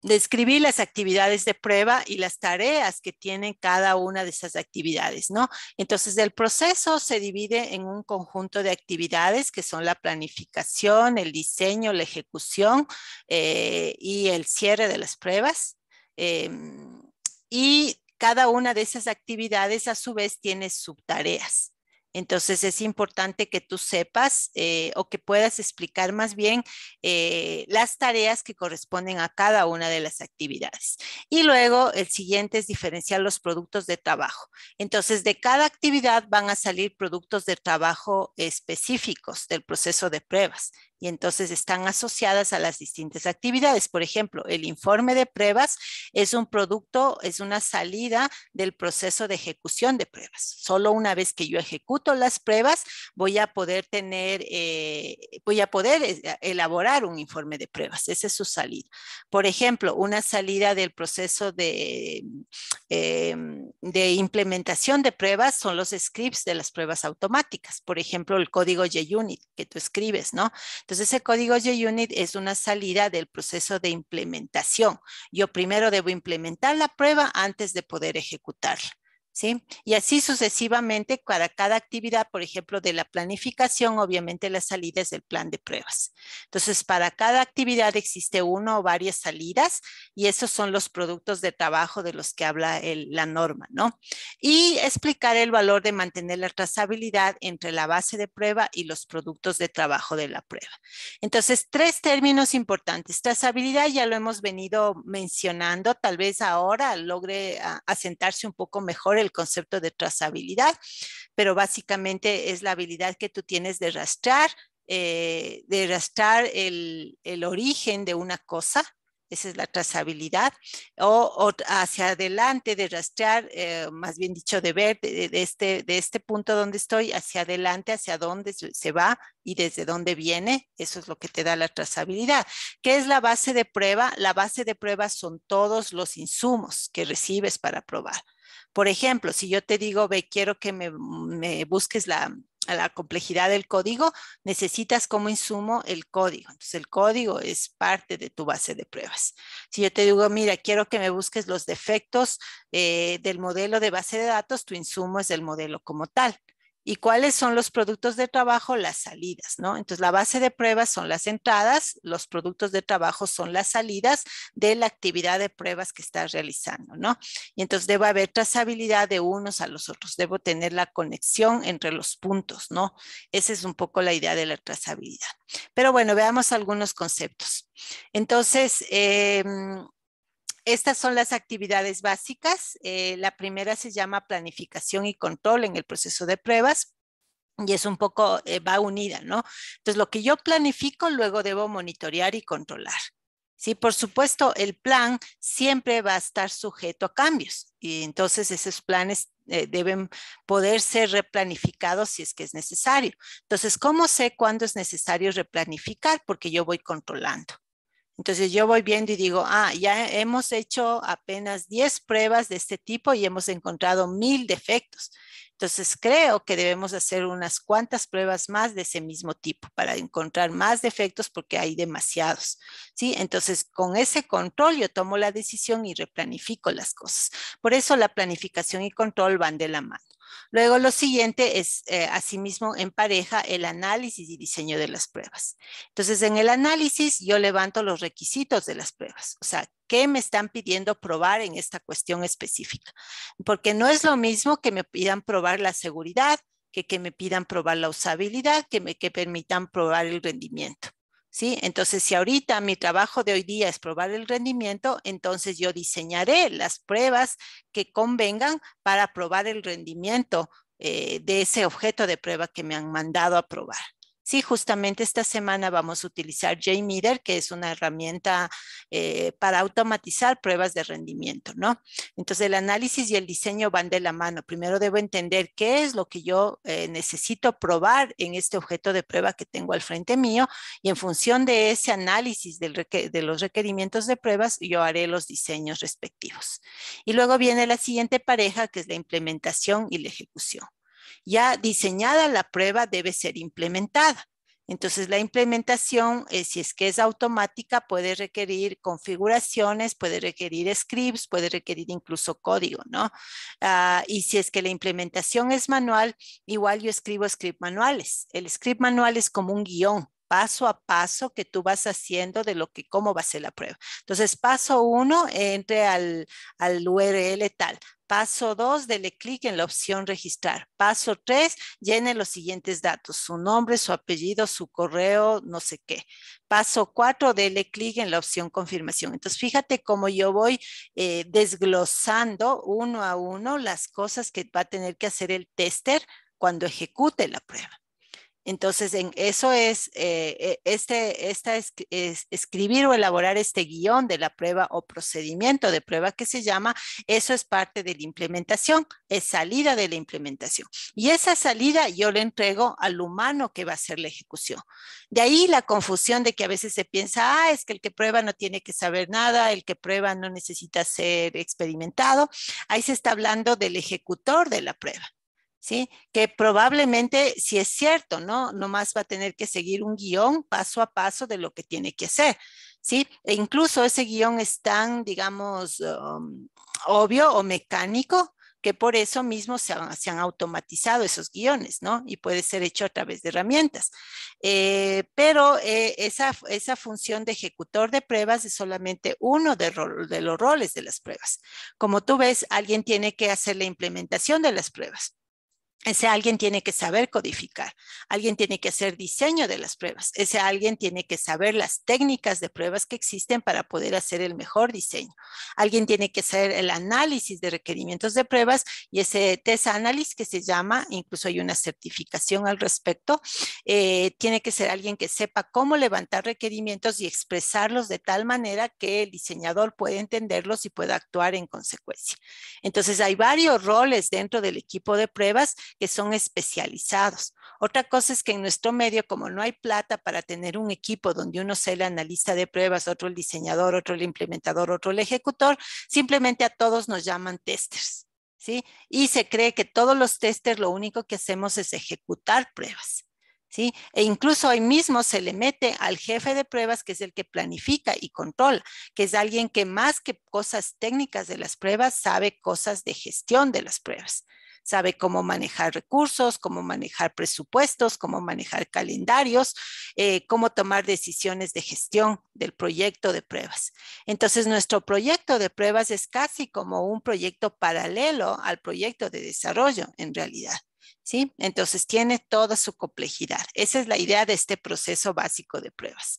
Describí las actividades de prueba y las tareas que tienen cada una de esas actividades, ¿no? Entonces, el proceso se divide en un conjunto de actividades que son la planificación, el diseño, la ejecución eh, y el cierre de las pruebas. Em, y cada una de esas actividades, a su vez, tiene subtareas. Entonces es importante que tú sepas eh, o que puedas explicar más bien eh, las tareas que corresponden a cada una de las actividades. Y luego el siguiente es diferenciar los productos de trabajo. Entonces de cada actividad van a salir productos de trabajo específicos del proceso de pruebas y entonces están asociadas a las distintas actividades. Por ejemplo, el informe de pruebas es un producto, es una salida del proceso de ejecución de pruebas. Solo una vez que yo ejecuto las pruebas voy a poder tener, eh, voy a poder eh, elaborar un informe de pruebas. Esa es su salida. Por ejemplo, una salida del proceso de... Em, de implementación de pruebas son los scripts de las pruebas automáticas. Por ejemplo, el código JUnit que tú escribes, ¿no? Entonces, ese código JUnit es una salida del proceso de implementación. Yo primero debo implementar la prueba antes de poder ejecutarla. Y así sucesivamente para cada actividad, por ejemplo, de la planificación, obviamente las salidas del plan de pruebas. Entonces, para cada actividad existe uno o varias salidas y esos son los productos de trabajo de los que habla la norma, ¿no? Y explicar el valor de mantener la trazabilidad entre la base de prueba y los productos de trabajo de la prueba. Entonces, tres términos importantes. Trazabilidad ya lo hemos venido mencionando, tal vez ahora logre asentarse un poco mejor el concepto de trazabilidad, pero básicamente es la habilidad que tú tienes de rastrear, eh, de rastrear el, origen de una cosa, esa es la trazabilidad, o, hacia adelante de rastrear, eh, más bien dicho, de ver de, este, de este punto donde estoy, hacia adelante, hacia dónde se va y desde dónde viene, eso es lo que te da la trazabilidad. ¿Qué es la base de prueba? La base de prueba son todos los insumos que recibes para probar. Por ejemplo, si yo te digo, ve, quiero que me, me busques la, la complejidad del código, necesitas como insumo el código. Entonces, el código es parte de tu base de pruebas. Si yo te digo, mira, quiero que me busques los defectos eh, del modelo de base de datos, tu insumo es el modelo como tal y cuáles son los productos de trabajo, las salidas, ¿no? Entonces, la base de pruebas son las entradas, los productos de trabajo son las salidas de la actividad de pruebas que estás realizando, ¿no? Y entonces debe haber trazabilidad de unos a los otros, debo tener la conexión entre los puntos, ¿no? Esa es un poco la idea de la trazabilidad. Pero bueno, veamos algunos conceptos. Entonces, em, estas son las actividades básicas. Eh, la primera se llama planificación y control en el proceso de pruebas. Y es un poco, eh, va unida, ¿no? Entonces, lo que yo planifico, luego debo monitorear y controlar. Sí, por supuesto, el plan siempre va a estar sujeto a cambios y entonces esos planes eh, deben poder ser replanificados si es que es necesario. Entonces, ¿cómo sé cuándo es necesario replanificar? Porque yo voy controlando. Entonces yo voy viendo y digo, ah, ya hemos hecho apenas 10 pruebas de este tipo y hemos encontrado mil defectos. Entonces creo que debemos hacer unas cuantas pruebas más de ese mismo tipo para encontrar más defectos porque hay demasiados, ¿sí? Entonces con ese control yo tomo la decisión y replanifico las cosas. Por eso la planificación y control van de la mano. Luego lo siguiente es, eh, asimismo, en pareja, el análisis y diseño de las pruebas. Entonces, en el análisis yo levanto los requisitos de las pruebas, o sea, qué me están pidiendo probar en esta cuestión específica, porque no es lo mismo que me pidan probar la seguridad, que, que me pidan probar la usabilidad, que me que permitan probar el rendimiento. ¿sí? Entonces, si ahorita mi trabajo de hoy día es probar el rendimiento, entonces yo diseñaré las pruebas que convengan para probar el rendimiento eh, de ese objeto de prueba que me han mandado a probar. Sí, justamente esta semana vamos a utilizar JMeter, que es una herramienta eh, para automatizar pruebas de rendimiento, ¿no? Entonces, el análisis y el diseño van de la mano. Primero debo entender qué es lo que yo eh, necesito probar en este objeto de prueba que tengo al frente mío y en función de ese análisis de los requerimientos de pruebas, yo haré los diseños respectivos. Y luego viene la siguiente pareja, que es la implementación y la ejecución. Ya diseñada la prueba debe ser implementada. Entonces, la implementación, eh, si es que es automática, puede requerir configuraciones, puede requerir scripts, puede requerir incluso código, ¿no? Ah, y si es que la implementación es manual, igual yo escribo script manuales. El script manual es como un guión paso a paso que tú vas haciendo de lo que, cómo va a ser la prueba. Entonces, paso uno, entre al, al URL tal. Paso dos, dele clic en la opción registrar. Paso tres, llene los siguientes datos, su nombre, su apellido, su correo, no sé qué. Paso cuatro, dele clic en la opción confirmación. Entonces, fíjate cómo yo voy eh, desglosando uno a uno las cosas que va a tener que hacer el tester cuando ejecute la prueba. Entonces, en eso eh, e, este, es, escribir o elaborar este guión de la prueba o procedimiento de prueba que se llama, eso es parte de la implementación, es salida de la implementación. Y esa salida yo le entrego al humano que va a hacer la ejecución. De ahí la confusión de que a veces se piensa, ah, es que el que prueba no tiene que saber nada, el que prueba no necesita ser experimentado. Ahí se está hablando del ejecutor de la prueba. ¿sí? Que probablemente, si es cierto, ¿no? más va a tener que seguir un guión paso a paso de lo que tiene que hacer, ¿sí? E incluso ese guión es tan, digamos, um, obvio o mecánico que por eso mismo se han, automatizado esos guiones, ¿no? Y puede ser hecho a través de herramientas. Eh, pero eh, esa, esa, función de ejecutor de pruebas es solamente uno de los roles de las pruebas. Como tú ves, alguien tiene que hacer la implementación de las pruebas. Ese alguien tiene que saber codificar, alguien tiene que hacer diseño de las pruebas, ese alguien tiene que saber las técnicas de pruebas que existen para poder hacer el mejor diseño, alguien tiene que hacer el análisis de requerimientos de pruebas y ese test análisis que se llama, incluso hay una certificación al respecto, eh, tiene que ser alguien que sepa cómo levantar requerimientos y expresarlos de tal manera que el diseñador pueda entenderlos y pueda actuar en consecuencia. Entonces hay varios roles dentro del equipo de pruebas que son especializados. Otra cosa es que en nuestro medio, como no hay plata para tener un equipo donde uno sea el analista de pruebas, otro el diseñador, otro el implementador, otro el ejecutor, simplemente a todos nos llaman testers. ¿Sí? Y se cree que todos los testers lo único que hacemos es ejecutar pruebas. ¿Sí? E incluso hoy mismo se le mete al jefe de pruebas, que es el que planifica y controla, que es alguien que más que cosas técnicas de las pruebas, sabe cosas de gestión de las pruebas sabe cómo manejar recursos, cómo manejar presupuestos, cómo manejar calendarios, eh, cómo tomar decisiones de gestión del proyecto de pruebas. Entonces, nuestro proyecto de pruebas es casi como un proyecto paralelo al proyecto de desarrollo, en realidad. ¿Sí? Entonces tiene toda su complejidad. Esa es la idea de este proceso básico de pruebas.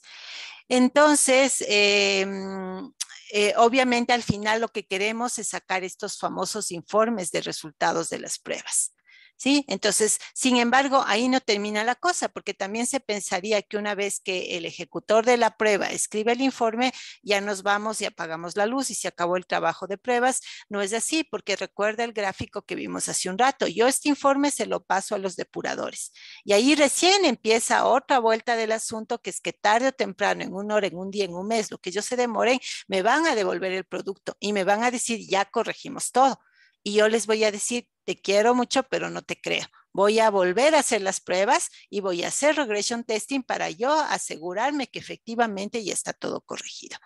Entonces, em, eh, obviamente al final lo que queremos es sacar estos famosos informes de resultados de las pruebas. ¿sí? Entonces, sin embargo, ahí no termina la cosa, porque también se pensaría que una vez que el ejecutor de la prueba escribe el informe, ya nos vamos y apagamos la luz y se acabó el trabajo de pruebas. No es así, porque recuerda el gráfico que vimos hace un rato. Yo este informe se lo paso a los depuradores. Y ahí recién empieza otra vuelta del asunto, que es que tarde o temprano, en una hora, en un día, en un mes, lo que yo se demore, me van a devolver el producto y me van a decir, ya corregimos todo y yo les voy a decir, te quiero mucho, pero no te creo. Voy a volver a hacer las pruebas y voy a hacer regression testing para yo asegurarme que efectivamente ya está todo corregido.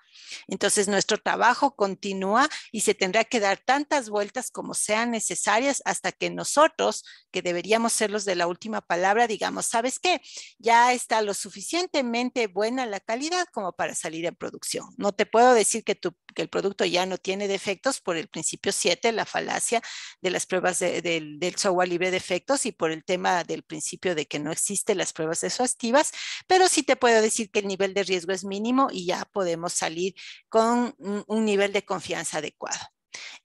Entonces, nuestro trabajo continúa y se tendrá que dar tantas vueltas como sean necesarias hasta que nosotros, que deberíamos ser los de la última palabra, digamos, ¿sabes qué? Ya está lo suficientemente buena la calidad como para salir en producción. No te puedo decir que, el producto ya no tiene defectos por el principio 7, la falacia de las pruebas del software libre de defectos y por el tema del principio de que no existen las pruebas exhaustivas, pero sí te puedo decir que el nivel de riesgo es mínimo y ya podemos salir con un nivel de confianza adecuado.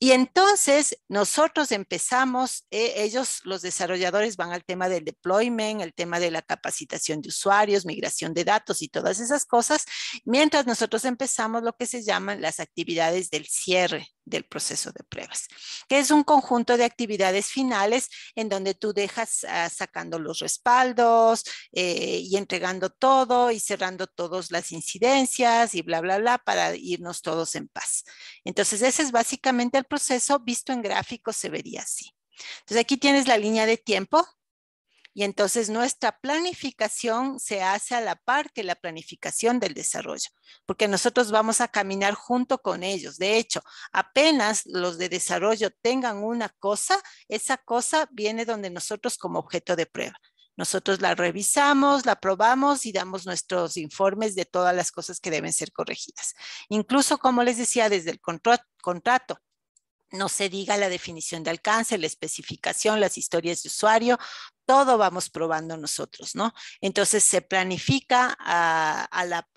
Y entonces nosotros empezamos, eh, ellos, los desarrolladores, van al tema del deployment, el tema de la capacitación de usuarios, migración de datos y todas esas cosas, mientras nosotros empezamos lo que se llaman las actividades del cierre, del proceso de pruebas, que es un conjunto de actividades finales en donde tú dejas ah, sacando los respaldos eh, y entregando todo y cerrando todas las incidencias y bla, bla, bla, para irnos todos en paz. Entonces, ese es básicamente el proceso, visto en gráfico se vería así. Entonces, aquí tienes la línea de tiempo y entonces nuestra planificación se hace a la par que la planificación del desarrollo, porque nosotros vamos a caminar junto con ellos. De hecho, apenas los de desarrollo tengan una cosa, esa cosa viene donde nosotros como objeto de prueba. Nosotros la revisamos, la probamos y damos nuestros informes de todas las cosas que deben ser corregidas. Incluso, como les decía, desde el contrato, no se diga la definición de alcance, la especificación, las historias de usuario, todo vamos probando nosotros, ¿no? Entonces se planifica ah, a, la,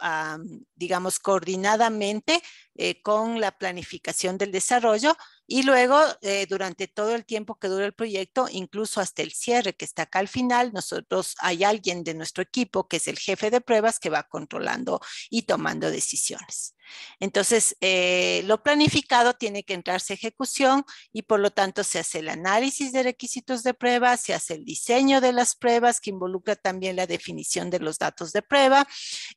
digamos, coordinadamente eh, con la planificación del desarrollo y luego eh, durante todo el tiempo que dura el proyecto, incluso hasta el cierre que está acá al final, nosotros hay alguien de nuestro equipo que es el jefe de pruebas que va controlando y tomando decisiones. Entonces, eh, lo planificado tiene que entrarse a ejecución y por lo tanto se hace el análisis de requisitos de prueba, se hace el diseño de las pruebas que involucra también la definición de los datos de prueba,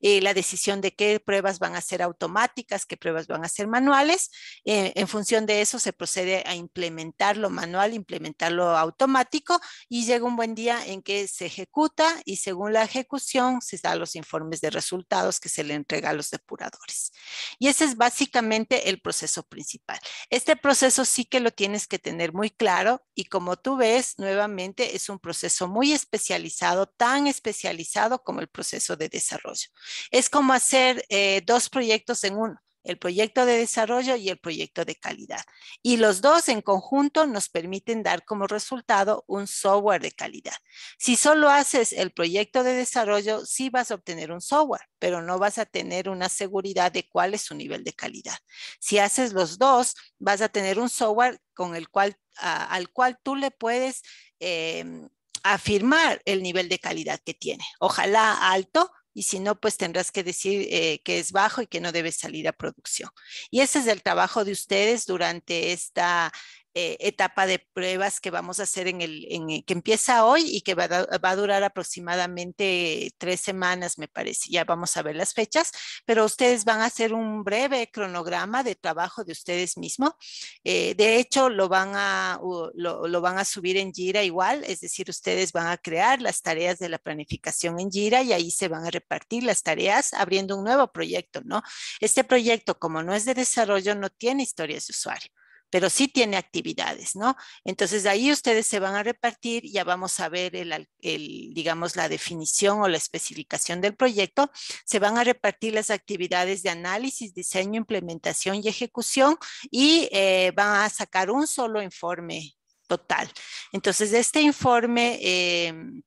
la decisión de qué pruebas van a ser automáticas, qué pruebas pues, van a ser manuales. Eh, en función de eso se procede a implementar lo manual, implementar lo automático y llega un buen día en que se ejecuta y según la ejecución se dan los informes de resultados que se le entrega a los depuradores. Y ese es básicamente el proceso principal. Este proceso sí que lo tienes que tener muy claro y como tú ves, nuevamente es un proceso muy especializado, tan especializado como el proceso de desarrollo. Es como hacer eh, dos proyectos en uno el proyecto de desarrollo y el proyecto de calidad. Y los dos en conjunto nos permiten dar como resultado un software de calidad. Si solo haces el proyecto de desarrollo, sí vas a obtener un software, pero no vas a tener una seguridad de cuál es su nivel de calidad. Si haces los dos, vas a tener un software con el cual, al cual tú le puedes em, afirmar el nivel de calidad que tiene. Ojalá alto, y si no, pues tendrás que decir eh, que es bajo y que no debe salir a producción. Y ese es el trabajo de ustedes durante esta eh, etapa de pruebas que vamos a hacer en el, que empieza hoy y que va, a durar aproximadamente tres semanas, me parece. Ya vamos a ver las fechas, pero ustedes van a hacer un breve cronograma de trabajo de ustedes mismos. Eh, de hecho, lo van, a, van a subir en Jira igual, es decir, ustedes van a crear las tareas de la planificación en Jira y ahí se van a repartir las tareas abriendo un nuevo proyecto, ¿no? Este proyecto, como no es de desarrollo, no tiene historias de usuario pero sí tiene actividades, ¿no? Entonces, ahí ustedes se van a repartir, ya vamos a ver el, digamos, la definición o la especificación del proyecto, se van a repartir las actividades de análisis, diseño, implementación y ejecución y eh, van a sacar un solo informe total. Entonces, este informe... Em,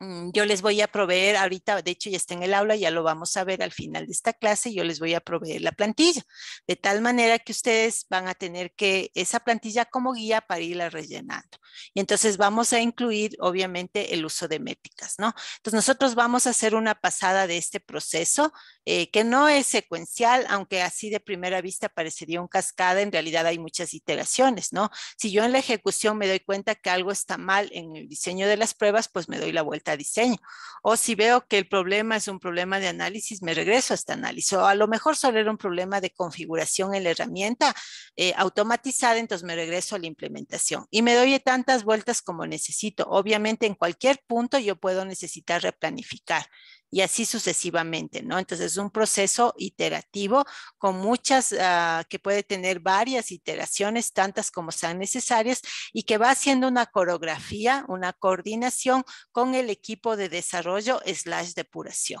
Mm, yo les voy a proveer ahorita, de hecho ya está en el aula, ya lo vamos a ver al final de esta clase, yo les voy a proveer la plantilla, de tal manera que ustedes van a tener que esa plantilla como guía para irla rellenando. Y entonces vamos a incluir obviamente el uso de métricas, ¿no? Entonces nosotros vamos a hacer una pasada de este proceso eh, que no es secuencial, aunque así de primera vista parecería un cascada, en realidad hay muchas iteraciones, ¿no? Si yo en la ejecución me doy cuenta que algo está mal en el diseño de las pruebas, pues me doy la vuelta diseño O si veo que el problema es un problema de análisis, me regreso a este análisis. O a lo mejor solo era un problema de configuración en la herramienta eh, automatizada, entonces me regreso a la implementación. Y me doy tantas vueltas como necesito. Obviamente en cualquier punto yo puedo necesitar replanificar y así sucesivamente, ¿no? Entonces es un proceso iterativo con muchas, ah, que puede tener varias iteraciones, tantas como sean necesarias, y que va haciendo una coreografía, una coordinación con el equipo de desarrollo slash depuración.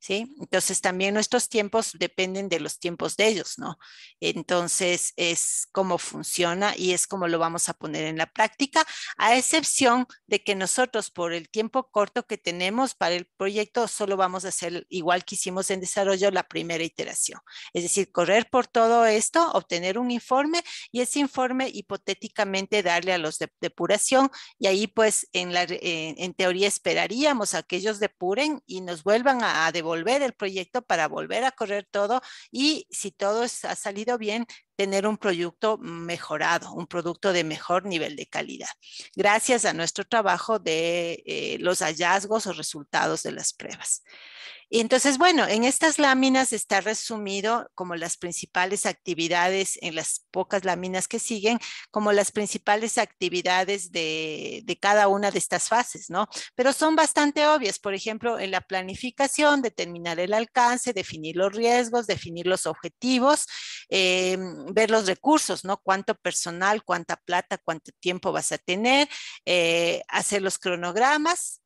¿sí? Entonces también nuestros tiempos dependen de los tiempos de ellos, ¿no? Entonces es como funciona y es como lo vamos a poner en la práctica, a excepción de que nosotros por el tiempo corto que tenemos para el proyecto solo vamos a hacer igual que hicimos en desarrollo la primera iteración, es decir, correr por todo esto, obtener un informe y ese informe hipotéticamente darle a los de depuración y ahí pues en, la, en, teoría esperaríamos a que ellos depuren y nos vuelvan a, a volver el proyecto, para volver a correr todo y si todo ha salido bien, tener un producto mejorado, un producto de mejor nivel de calidad, gracias a nuestro trabajo de eh, los hallazgos o resultados de las pruebas. Y entonces, bueno, en estas láminas está resumido como las principales actividades, en las pocas láminas que siguen, como las principales actividades de, cada una de estas fases, ¿no? Pero son bastante obvias, por ejemplo, en la planificación, determinar el alcance, definir los riesgos, definir los objetivos, eh, ver los recursos, ¿no? Cuánto personal, cuánta plata, cuánto tiempo vas a tener, eh, hacer los cronogramas,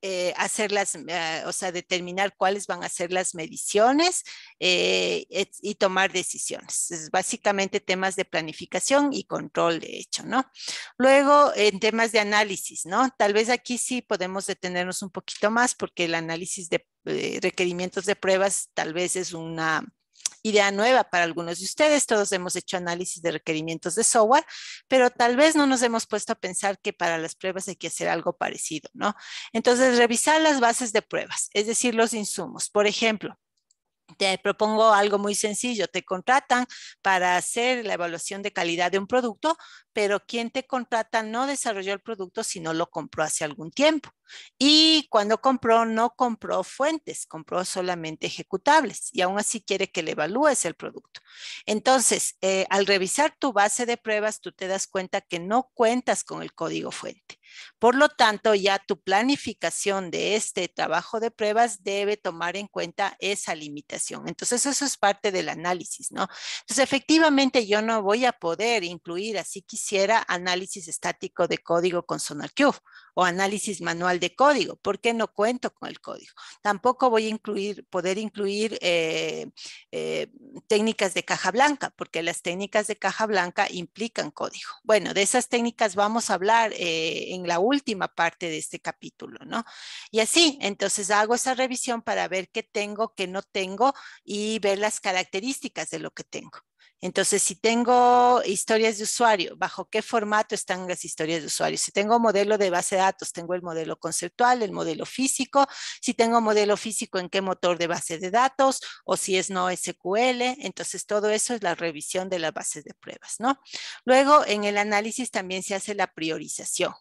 eh, hacer las, eh, o sea, determinar cuáles van a ser las mediciones y tomar decisiones. Es básicamente temas de planificación y control, de hecho, ¿no? Luego, en temas de análisis, ¿no? Tal vez aquí sí podemos detenernos un poquito más porque el análisis de requerimientos de pruebas tal vez es una idea nueva para algunos de ustedes. Todos hemos hecho análisis de requerimientos de software, pero tal vez no nos hemos puesto a pensar que para las pruebas hay que hacer algo parecido, ¿no? Entonces, revisar las bases de pruebas, es decir, los insumos. Por ejemplo, te propongo algo muy sencillo, te contratan para hacer la evaluación de calidad de un producto, pero quien te contrata no desarrolló el producto, sino lo compró hace algún tiempo. Y cuando compró, no compró fuentes, compró solamente ejecutables y aún así quiere que le evalúes el producto. Entonces, eh, al revisar tu base de pruebas, tú te das cuenta que no cuentas con el código fuente. Por lo tanto, ya tu planificación de este trabajo de pruebas debe tomar en cuenta esa limitación. Entonces, eso es parte del análisis, ¿no? Entonces, efectivamente, yo no voy a poder incluir así quizás hiciera análisis estático de código con SonarQ, o análisis manual de código, porque no cuento con el código. Tampoco voy a incluir, poder incluir eh, eh, técnicas de caja blanca, porque las técnicas de caja blanca implican código. Bueno, de esas técnicas vamos a hablar eh, en la última parte de este capítulo, ¿no? Y así, entonces hago esa revisión para ver qué tengo, qué no tengo y ver las características de lo que tengo. Entonces, si tengo historias de usuario, ¿bajo qué formato están las historias de usuario? Si tengo modelo de base de datos, tengo el modelo conceptual, el modelo físico. Si tengo modelo físico, ¿en qué motor de base de datos? O si es no SQL. Entonces, todo eso es la revisión de las bases de pruebas, ¿no? Luego, en el análisis también se hace la priorización.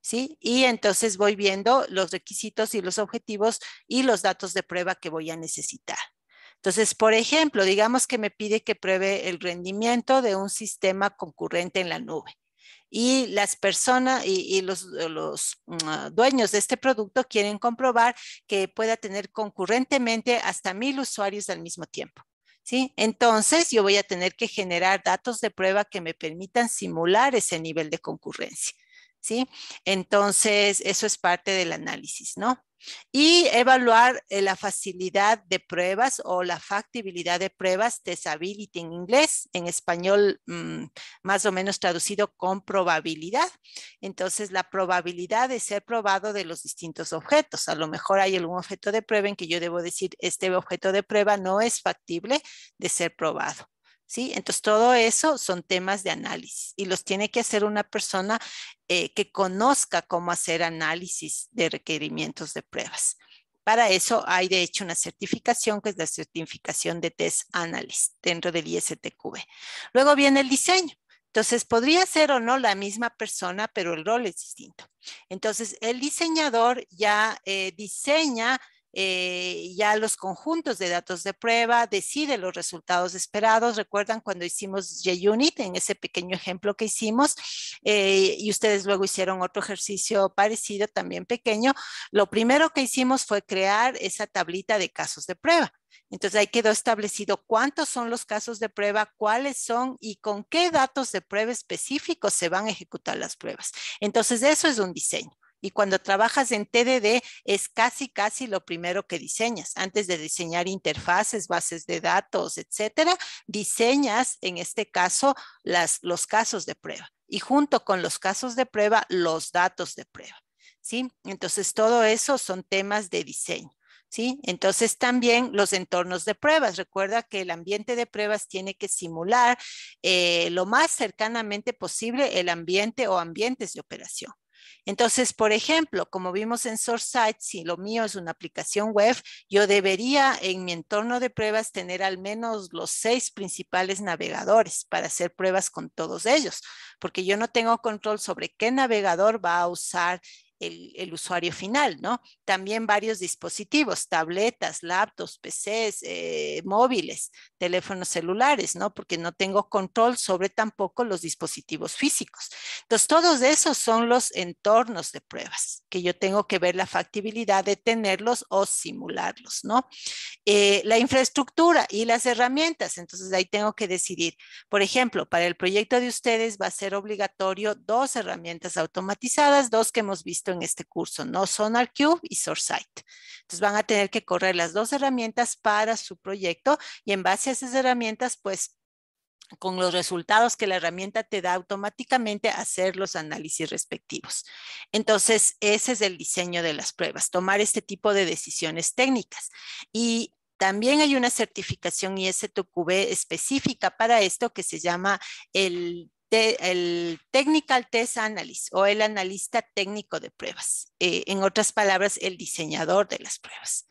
¿Sí? Y entonces voy viendo los requisitos y los objetivos y los datos de prueba que voy a necesitar. Entonces, por ejemplo, digamos que me pide que pruebe el rendimiento de un sistema concurrente en la nube y las personas y, los, los, ah, dueños de este producto quieren comprobar que pueda tener concurrentemente hasta mil usuarios al mismo tiempo. ¿Sí? Entonces yo voy a tener que generar datos de prueba que me permitan simular ese nivel de concurrencia. Entonces, eso es parte del análisis, ¿no? Y evaluar eh, la facilidad de pruebas o la factibilidad de pruebas, testability en inglés, en español mm, más o menos traducido con probabilidad. Entonces, la probabilidad de ser probado de los distintos objetos. A lo mejor hay algún objeto de prueba en que yo debo decir, este objeto de prueba no es factible de ser probado. ¿sí? Entonces, todo eso son temas de análisis y los tiene que hacer una persona eh, que conozca cómo hacer análisis de requerimientos de pruebas. Para eso hay, de hecho, una certificación que es la certificación de test analyst dentro del ISTQB. Luego viene el diseño. Entonces, podría ser o no la misma persona, pero el rol es distinto. Entonces, el diseñador ya eh, diseña eh, ya los conjuntos de datos de prueba, decide los resultados esperados. Recuerdan cuando hicimos JUnit, en ese pequeño ejemplo que hicimos, eh, y ustedes luego hicieron otro ejercicio parecido, también pequeño. Lo primero que hicimos fue crear esa tablita de casos de prueba. Entonces ahí quedó establecido cuántos son los casos de prueba, cuáles son y con qué datos de prueba específicos se van a ejecutar las pruebas. Entonces eso es un diseño. Y cuando trabajas en TDD es casi, casi lo primero que diseñas. Antes de diseñar interfaces, bases de datos, etcétera, diseñas en este caso los casos de prueba y junto con los casos de prueba, los datos de prueba. ¿Sí? Entonces, todo eso son temas de diseño. ¿Sí? Entonces también los entornos de pruebas. Recuerda que el ambiente de pruebas tiene que simular eh, lo más cercanamente posible el ambiente o ambientes de operación. Entonces, por ejemplo, como vimos en SourceSight, si lo mío es una aplicación web, yo debería en mi entorno de pruebas tener al menos los seis principales navegadores para hacer pruebas con todos ellos, porque yo no tengo control sobre qué navegador va a usar el, usuario final, ¿no? También varios dispositivos, tabletas, laptops, PCs, eh, móviles, teléfonos celulares, ¿no? Porque no tengo control sobre tampoco los dispositivos físicos. Entonces, todos esos son los entornos de pruebas, que yo tengo que ver la factibilidad de tenerlos o simularlos, ¿no? Eh, la infraestructura y las herramientas, entonces ahí tengo que decidir. Por ejemplo, para el proyecto de ustedes va a ser obligatorio dos herramientas automatizadas, dos que hemos visto en este curso, ¿no? son SonarCube y SourceSight. Entonces van a tener que correr las dos herramientas para su proyecto y en base a esas herramientas, pues con los resultados que la herramienta te da automáticamente hacer los análisis respectivos. Entonces, ese es el diseño de las pruebas, tomar este tipo de decisiones técnicas. Y también hay una certificación ISTQB específica para esto que se llama el el Technical Test Analyst o el analista técnico de pruebas. Eh, en otras palabras, el diseñador de las pruebas.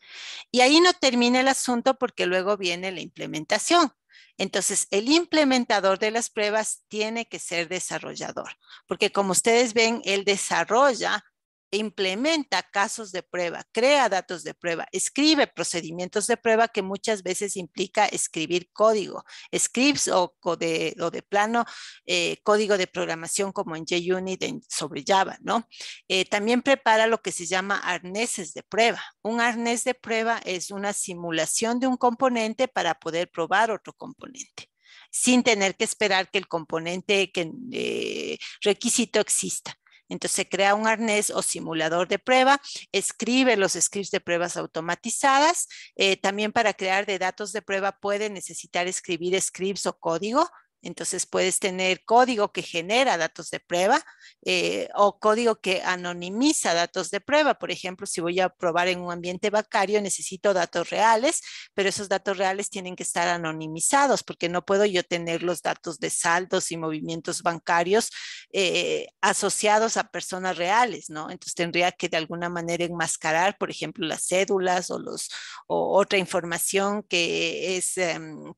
Y ahí no termina el asunto porque luego viene la implementación. Entonces, el implementador de las pruebas tiene que ser desarrollador, porque como ustedes ven, él desarrolla implementa casos de prueba, crea datos de prueba, escribe procedimientos de prueba que muchas veces implica escribir código, scripts o, de plano eh, código de programación como en JUnit en, sobre Java, ¿no? Eh, también prepara lo que se llama arneses de prueba. Un arnés de prueba es una simulación de un componente para poder probar otro componente sin tener que esperar que el componente que, eh, requisito exista. Entonces crea un arnés o simulador de prueba, escribe los scripts de pruebas automatizadas. Eh, también para crear de datos de prueba puede necesitar escribir scripts o código entonces puedes tener código que genera datos de prueba eh, o código que anonimiza datos de prueba. Por ejemplo, si voy a probar en un ambiente bancario, necesito datos reales, pero esos datos reales tienen que estar anonimizados porque no puedo yo tener los datos de saldos y movimientos bancarios eh, asociados a personas reales, ¿no? Entonces tendría que de alguna manera enmascarar, por ejemplo, las cédulas o, los, otra información que es em,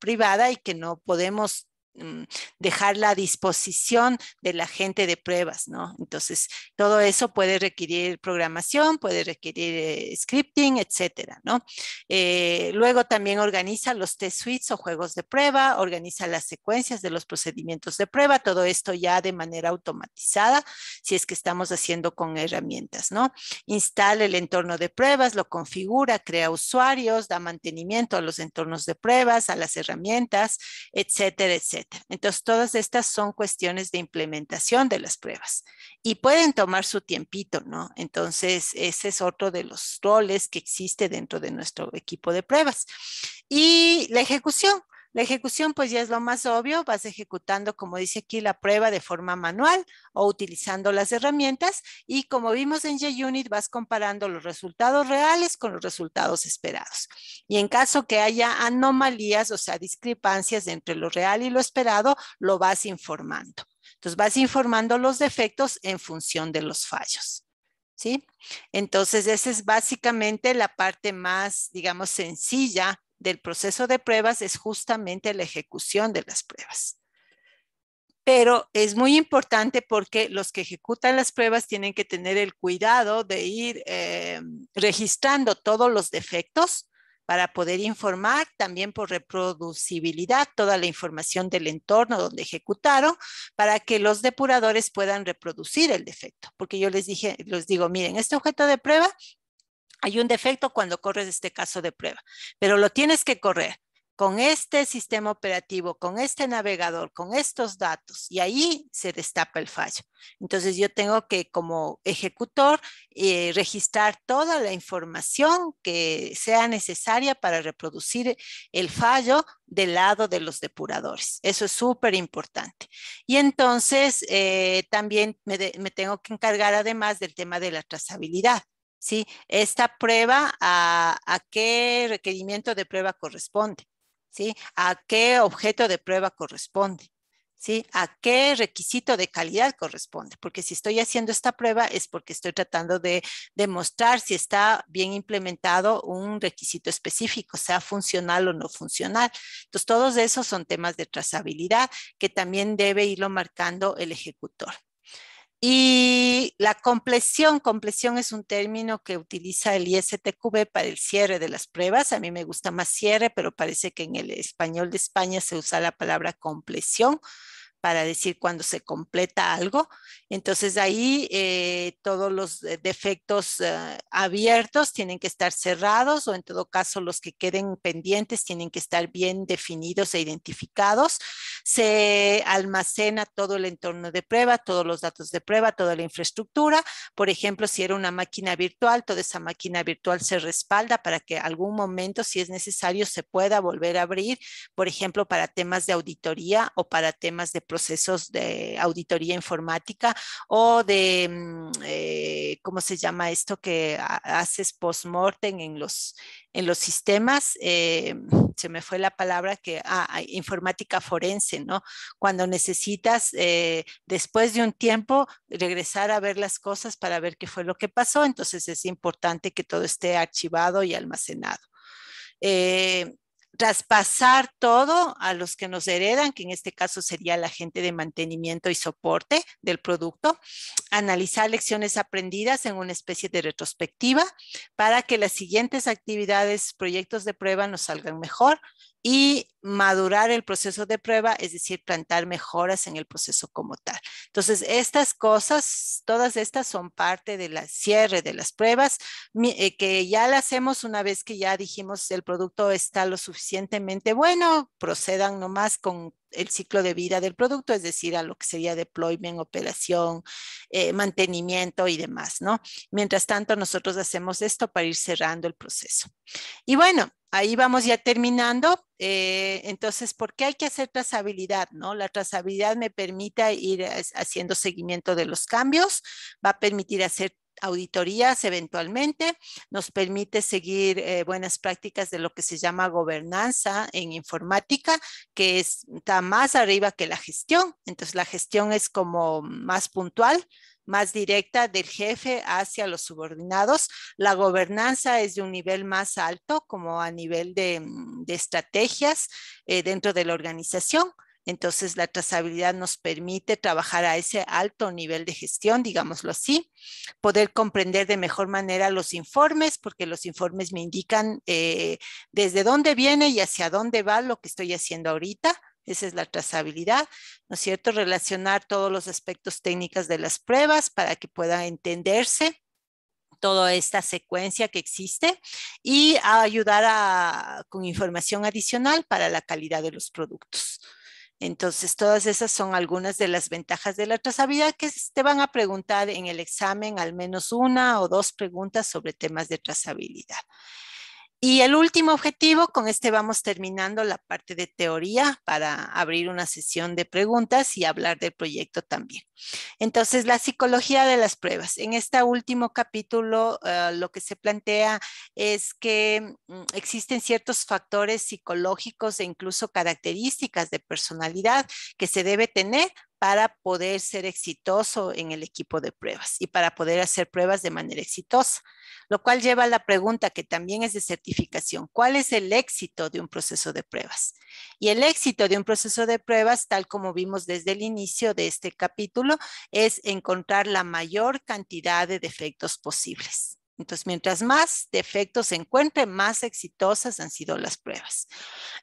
privada y que no podemos Mm, dejar la disposición de la gente de pruebas, ¿no? Entonces, todo eso puede requerir programación, puede requerir eh, scripting, etcétera, ¿no? Eh, luego también organiza los test suites o juegos de prueba, organiza las secuencias de los procedimientos de prueba, todo esto ya de manera automatizada, si es que estamos haciendo con herramientas, ¿no? Instala el entorno de pruebas, lo configura, crea usuarios, da mantenimiento a los entornos de pruebas, a las herramientas, etcétera, etcétera. Entonces, todas estas son cuestiones de implementación de las pruebas y pueden tomar su tiempito, ¿no? Entonces, ese es otro de los roles que existe dentro de nuestro equipo de pruebas. Y la ejecución, la ejecución, pues ya es lo más obvio, vas ejecutando, como dice aquí, la prueba de forma manual o utilizando las herramientas y como vimos en JUnit, vas comparando los resultados reales con los resultados esperados. Y en caso que haya anomalías, o sea, discrepancias entre lo real y lo esperado, lo vas informando. Entonces vas informando los defectos en función de los fallos. ¿Sí? Entonces, esa es básicamente la parte más, digamos, sencilla del proceso de pruebas es justamente la ejecución de las pruebas. Pero es muy importante porque los que ejecutan las pruebas tienen que tener el cuidado de ir eh, registrando todos los defectos para poder informar también por reproducibilidad toda la información del entorno donde ejecutaron para que los depuradores puedan reproducir el defecto. Porque yo les dije, los digo, miren, este objeto de prueba hay un defecto cuando corres este caso de prueba, pero lo tienes que correr con este sistema operativo, con este navegador, con estos datos, y ahí se destapa el fallo. Entonces yo tengo que como ejecutor eh, registrar toda la información que sea necesaria para reproducir el fallo del lado de los depuradores. Eso es súper importante. Y entonces eh, también me tengo que encargar además del tema de la trazabilidad ¿sí? Esta prueba, a, qué requerimiento de prueba corresponde, A qué objeto de prueba corresponde, A qué requisito de calidad corresponde, porque si estoy haciendo esta prueba es porque estoy tratando de demostrar si está bien implementado un requisito específico, sea funcional o no funcional. Entonces, todos esos son temas de trazabilidad que también debe irlo marcando el ejecutor. Y la compleción, compleción es un término que utiliza el ISTQB para el cierre de las pruebas. A mí me gusta más cierre, pero parece que en el español de España se usa la palabra compleción para decir cuando se completa algo. Entonces ahí eh, todos los defectos eh, abiertos tienen que estar cerrados o en todo caso los que queden pendientes tienen que estar bien definidos e identificados. Se almacena todo el entorno de prueba, todos los datos de prueba, toda la infraestructura. Por ejemplo, si era una máquina virtual, toda esa máquina virtual se respalda para que algún momento, si es necesario, se pueda volver a abrir, por ejemplo, para temas de auditoría o para temas de procesos de auditoría informática o de, mm, eh, ¿cómo se llama esto que haces post-mortem en los, sistemas? Eh, se me fue la palabra que, ah, ah informática forense, ¿no? Cuando necesitas, eh, después de un tiempo, regresar a ver las cosas para ver qué fue lo que pasó, entonces es importante que todo esté archivado y almacenado traspasar todo a los que nos heredan, que en este caso sería la gente de mantenimiento y soporte del producto, analizar lecciones aprendidas en una especie de retrospectiva para que las siguientes actividades, proyectos de prueba nos salgan mejor, y madurar el proceso de prueba, es decir, plantar mejoras en el proceso como tal. Entonces, estas cosas, todas estas son parte del cierre de las pruebas, eh, que ya las hacemos una vez que ya dijimos el producto está lo suficientemente bueno, procedan nomás con el ciclo de vida del producto, es decir, a lo que sería deployment, operación, eh, mantenimiento y demás, ¿no? Mientras tanto, nosotros hacemos esto para ir cerrando el proceso. Y bueno, ahí vamos ya terminando. Eh, entonces, ¿por qué hay que hacer trazabilidad? ¿no? La trazabilidad me permite ir haciendo seguimiento de los cambios, va a permitir hacer auditorías eventualmente, nos permite seguir eh, buenas prácticas de lo que se llama gobernanza en informática, que está más arriba que la gestión. Entonces la gestión es como más puntual, más directa del jefe hacia los subordinados. La gobernanza es de un nivel más alto, como a nivel de, estrategias eh, dentro de la organización. Entonces, la trazabilidad nos permite trabajar a ese alto nivel de gestión, digámoslo así, poder comprender de mejor manera los informes, porque los informes me indican eh, desde dónde viene y hacia dónde va lo que estoy haciendo ahorita. Esa es la trazabilidad, ¿no es cierto? Relacionar todos los aspectos técnicos de las pruebas para que pueda entenderse toda esta secuencia que existe y ayudar con información adicional para la calidad de los productos. Entonces, todas esas son algunas de las ventajas de la trazabilidad que te van a preguntar en el examen, al menos una o dos preguntas sobre temas de trazabilidad. Y el último objetivo, con este vamos terminando la parte de teoría para abrir una sesión de preguntas y hablar del proyecto también. Entonces, la psicología de las pruebas. En este último capítulo, eh, lo que se plantea es que mm, existen ciertos factores psicológicos e incluso características de personalidad que se debe tener para poder ser exitoso en el equipo de pruebas y para poder hacer pruebas de manera exitosa, lo cual lleva a la pregunta que también es de certificación, ¿cuál es el éxito de un proceso de pruebas? Y el éxito de un proceso de pruebas, tal como vimos desde el inicio de este capítulo, es encontrar la mayor cantidad de defectos posibles. Entonces, mientras más defectos se encuentren, más exitosas han sido las pruebas.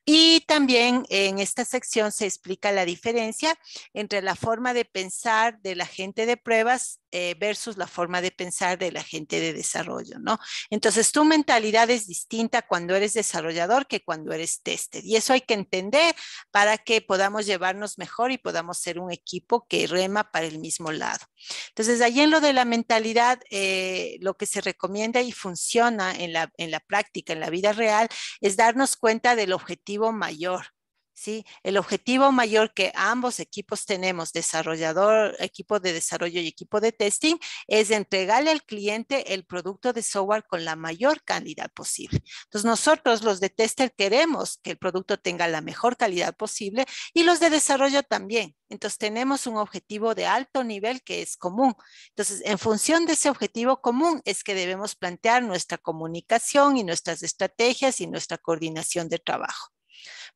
Y también en esta sección se explica la diferencia entre la forma de pensar de la gente de pruebas eh, versus la forma de pensar de la gente de desarrollo, ¿no? Entonces, tu mentalidad es distinta cuando eres desarrollador que cuando eres tester. Y eso hay que entender para que podamos llevarnos mejor y podamos ser un equipo que rema para el mismo lado. Entonces, ahí en lo de la mentalidad, eh, lo que se recomienda y funciona en la, en la práctica, en la vida real, es darnos cuenta del objetivo mayor. ¿sí? El objetivo mayor que ambos equipos tenemos, desarrollador, equipo de desarrollo y equipo de testing, es entregarle al cliente el producto de software con la mayor calidad posible. Entonces, nosotros los de tester queremos que el producto tenga la mejor calidad posible y los de desarrollo también. Entonces, tenemos un objetivo de alto nivel que es común. Entonces, en función de ese objetivo común es que debemos plantear nuestra comunicación y nuestras estrategias y nuestra coordinación de trabajo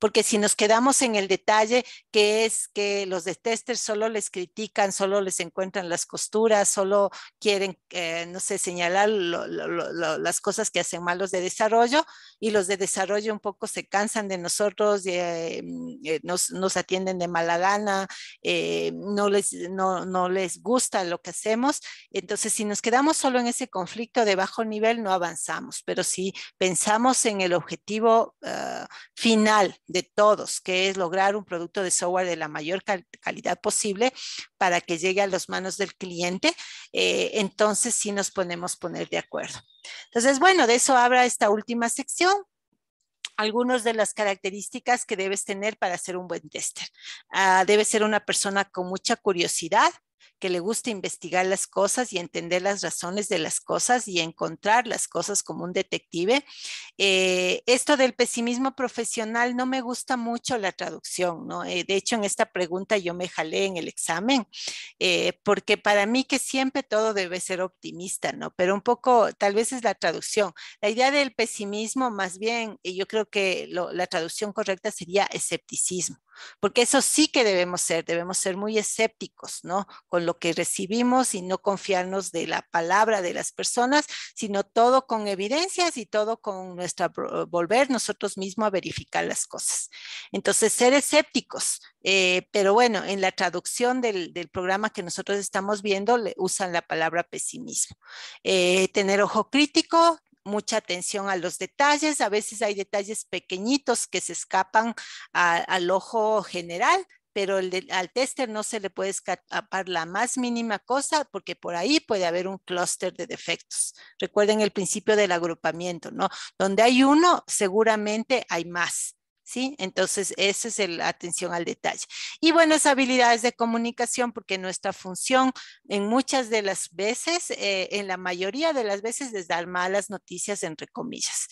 porque si nos quedamos en el detalle, que es que los de testers solo les critican, solo les encuentran las costuras, solo quieren, eh, no sé, señalar las cosas que hacen mal los de desarrollo y los de desarrollo un poco se cansan de nosotros, mm, eh, nos, atienden de mala gana, eh, no, les, no, no les gusta lo que hacemos. Entonces, si nos quedamos solo en ese conflicto de bajo nivel, no avanzamos, pero si pensamos en el objetivo ah, final de todos, que es lograr un producto de software de la mayor calidad posible para que llegue a las manos del cliente, eh, entonces sí nos podemos poner de acuerdo. Entonces, bueno, de eso abra esta última sección, algunas de las características que debes tener para ser un buen tester. Ah, debe ser una persona con mucha curiosidad, que le gusta investigar las cosas y entender las razones de las cosas y encontrar las cosas como un detective. Eh, esto del pesimismo profesional no me gusta mucho la traducción, ¿no? Eh, de hecho, en esta pregunta yo me jalé en el examen, eh, porque para mí que siempre todo debe ser optimista, ¿no? Pero un poco, tal vez es la traducción. La idea del pesimismo, más bien, yo creo que la traducción correcta sería escepticismo porque eso sí que debemos ser, debemos ser muy escépticos, ¿no? Con lo que recibimos y no confiarnos de la palabra de las personas, sino todo con evidencias y todo con nuestra, volver nosotros mismos a verificar las cosas. Entonces, ser escépticos, eh, pero bueno, en la traducción del, programa que nosotros estamos viendo, le usan la palabra pesimismo. Eh, tener ojo crítico, mucha atención a los detalles. A veces hay detalles pequeñitos que se escapan al ojo general, pero al tester no se le puede escapar la más mínima cosa porque por ahí puede haber un clúster de defectos. Recuerden el principio del agrupamiento, ¿no? Donde hay uno, seguramente hay más. Entonces, esa es la atención al detalle. Y buenas habilidades de comunicación, porque nuestra función en muchas de las veces, eh, en la mayoría de las veces, es dar malas noticias, entre comillas.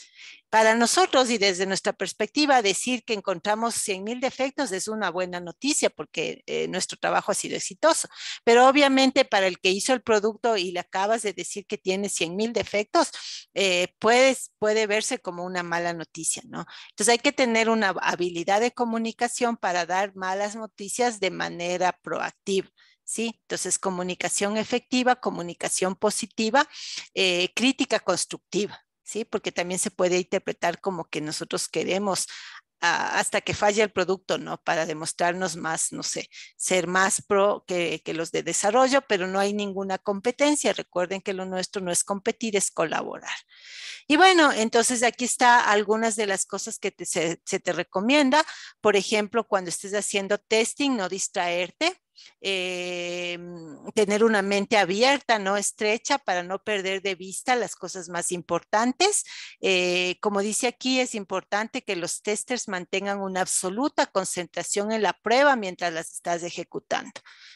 Para nosotros y desde nuestra perspectiva, decir que encontramos 100.000 defectos es una buena noticia porque eh, nuestro trabajo ha sido exitoso. Pero obviamente para el que hizo el producto y le acabas de decir que tiene 100.000 defectos, eh, puede verse como una mala noticia, ¿no? Entonces hay que tener una habilidad de comunicación para dar malas noticias de manera proactiva. ¿sí? Entonces, comunicación efectiva, comunicación positiva, eh, crítica constructiva, ¿sí? Porque también se puede interpretar como que nosotros queremos ah, hasta que falle el producto, ¿no? Para demostrarnos más, no sé, ser más pro que, los de desarrollo, pero no hay ninguna competencia. Recuerden que lo nuestro no es competir, es colaborar. Y bueno, entonces aquí está algunas de las cosas que se te recomienda. Por ejemplo, cuando estés haciendo testing, no distraerte. Eh, tener una mente abierta, no estrecha, para no perder de vista las cosas más importantes. Eh, como dice aquí, es importante que los testers mantengan una absoluta concentración en la prueba mientras las estás ejecutando.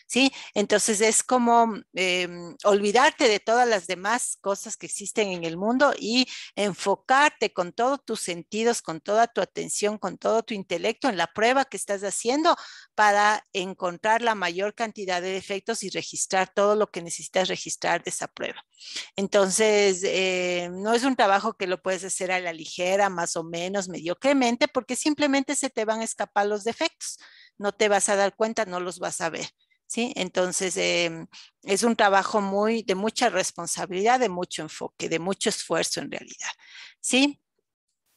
¿sí? Entonces es como eh, olvidarte de todas las demás cosas que existen en el mundo y enfocarte con todos tus sentidos, con toda tu atención, con todo tu intelecto en la prueba que estás haciendo para encontrar la mayor mayor cantidad de defectos y registrar todo lo que necesitas registrar de esa prueba. Entonces, eh, no es un trabajo que lo puedes hacer a la ligera, más o menos mediocremente, porque simplemente se te van a escapar los defectos. No te vas a dar cuenta, no los vas a ver. ¿Sí? Entonces, em, es un trabajo muy, de mucha responsabilidad, de mucho enfoque, de mucho esfuerzo en realidad, ¿sí?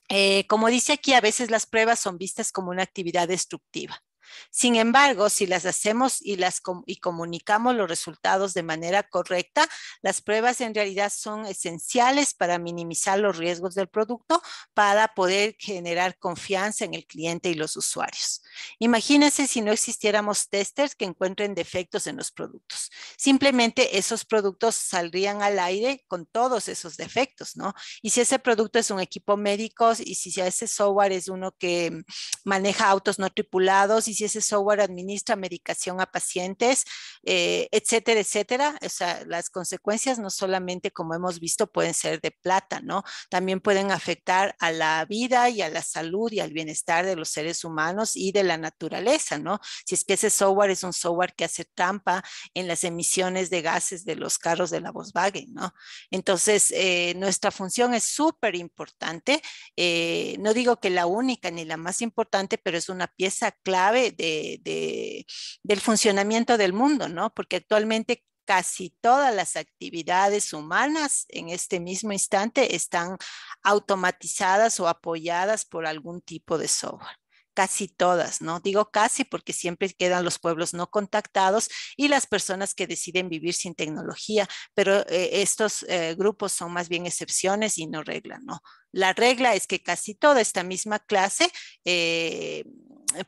Eh, como dice aquí, a veces las pruebas son vistas como una actividad destructiva, sin embargo, si las hacemos y, las comunicamos los resultados de manera correcta, las pruebas en realidad son esenciales para minimizar los riesgos del producto para poder generar confianza en el cliente y los usuarios. Imagínense si no existiéramos testers que encuentren defectos en los productos. Simplemente esos productos saldrían al aire con todos esos defectos, ¿no? Y si ese producto es un equipo médico y si ese software es uno que maneja autos no tripulados y si ese software administra medicación a pacientes, eh, etcétera, etcétera. O sea, las consecuencias no solamente, como hemos visto, pueden ser de plata, ¿no? También pueden afectar a la vida y a la salud y al bienestar de los seres humanos y de la naturaleza, ¿no? Si es que ese software es un software que hace trampa en las emisiones de gases de los carros de la Volkswagen, ¿no? Entonces, eh, nuestra función es súper importante. Eh, no digo que la única ni la más importante, pero es una pieza clave del funcionamiento del mundo, ¿no? Porque actualmente casi todas las actividades humanas en este mismo instante están automatizadas o apoyadas por algún tipo de software casi todas, ¿no? Digo casi porque siempre quedan los pueblos no contactados y las personas que deciden vivir sin tecnología, pero eh, estos eh, grupos son más bien excepciones y no regla, ¿no? La regla es que casi toda esta misma clase, eh,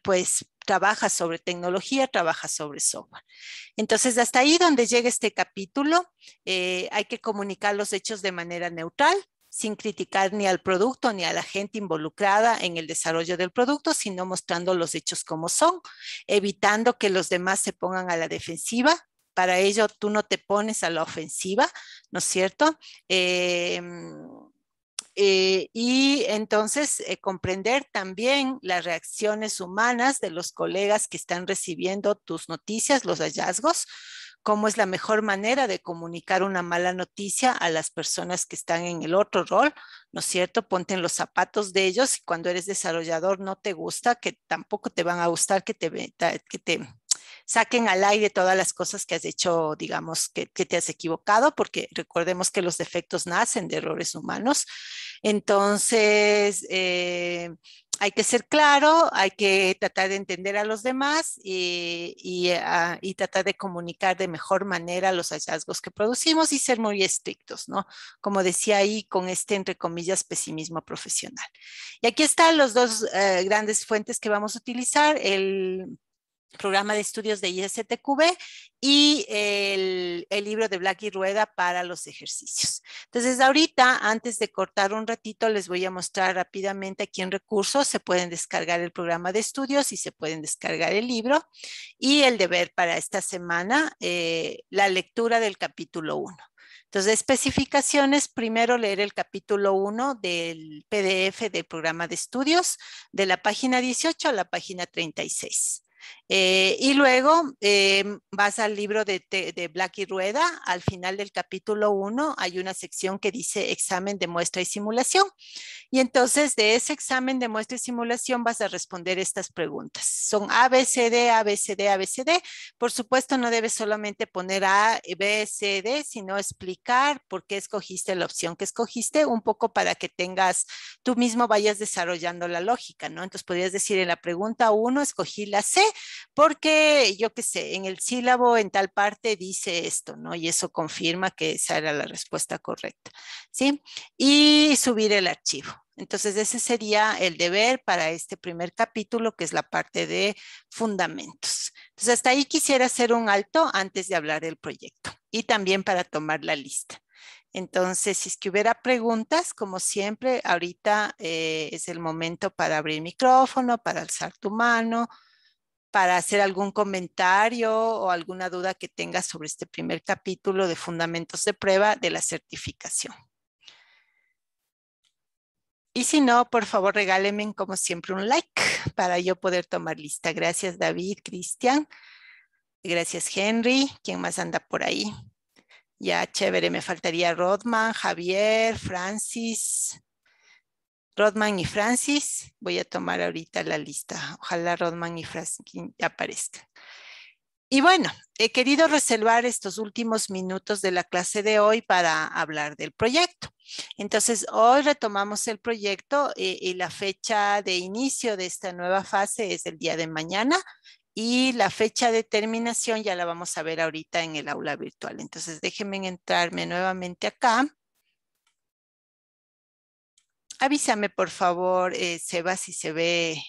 pues trabaja sobre tecnología, trabaja sobre software. Entonces, hasta ahí donde llega este capítulo, eh, hay que comunicar los hechos de manera neutral, sin criticar ni al producto ni a la gente involucrada en el desarrollo del producto, sino mostrando los hechos como son, evitando que los demás se pongan a la defensiva. Para ello, tú no te pones a la ofensiva, ¿no es cierto? Em, eh, y entonces eh, comprender también las reacciones humanas de los colegas que están recibiendo tus noticias, los hallazgos, cómo es la mejor manera de comunicar una mala noticia a las personas que están en el otro rol, ¿no es cierto? Ponte en los zapatos de ellos y cuando eres desarrollador no te gusta, que tampoco te van a gustar que te, que te saquen al aire todas las cosas que has hecho, digamos, que, que te has equivocado, porque recordemos que los defectos nacen de errores humanos. Entonces, eh, hay que ser claro, hay que tratar de entender a los demás ah, y, tratar de comunicar de mejor manera los hallazgos que producimos y ser muy estrictos, ¿no? Como decía ahí, con este, entre comillas, pesimismo profesional. Y aquí están las dos eh, grandes fuentes que vamos a utilizar, el programa de estudios de ISTQB y el, libro de Black y Rueda para los ejercicios. Entonces, ahorita, antes de cortar un ratito, les voy a mostrar rápidamente aquí en recursos, se pueden descargar el programa de estudios y se pueden descargar el libro y el deber para esta semana, eh, la lectura del capítulo 1. Entonces, especificaciones, primero leer el capítulo 1 del PDF del programa de estudios de la página 18 a la página 36. Eh, y luego em, vas al libro de, Black y Rueda, al final del capítulo 1 hay una sección que dice examen de muestra y simulación. Y entonces de ese examen de muestra y simulación vas a responder estas preguntas. Son A, B, C, D, A, B, C, D, A, B, C, D. Por supuesto, no debes solamente poner A, B, C, D, sino explicar por qué escogiste la opción que escogiste, un poco para que tengas, tú mismo vayas desarrollando la lógica, ¿no? Entonces podrías decir en la pregunta 1 escogí la C porque, yo qué sé, en el sílabo en tal parte dice esto, ¿no? Y eso confirma que esa era la respuesta correcta, ¿sí? Y subir el archivo. Entonces, ese sería el deber para este primer capítulo, que es la parte de fundamentos. Entonces, hasta ahí quisiera hacer un alto antes de hablar del proyecto y también para tomar la lista. Entonces, si es que hubiera preguntas, como siempre, ahorita eh, es el momento para abrir micrófono, para alzar tu mano para hacer algún comentario o alguna duda que tengas sobre este primer capítulo de fundamentos de prueba de la certificación. Y si no, por favor, regálenme como siempre un like para yo poder tomar lista. Gracias David, Cristian. Gracias Henry. ¿Quién más anda por ahí? Ya, chévere, me faltaría Rodman, Javier, Francis, Rodman y Francis. Voy a tomar ahorita la lista. Ojalá Rodman y Francis aparezcan. Y bueno, he querido reservar estos últimos minutos de la clase de hoy para hablar del proyecto. Entonces, hoy retomamos el proyecto y, eh, y la fecha de inicio de esta nueva fase es el día de mañana y la fecha de terminación ya la vamos a ver ahorita en el aula virtual. Entonces, déjenme entrarme nuevamente acá avísame por favor, eh, Seba, si se ve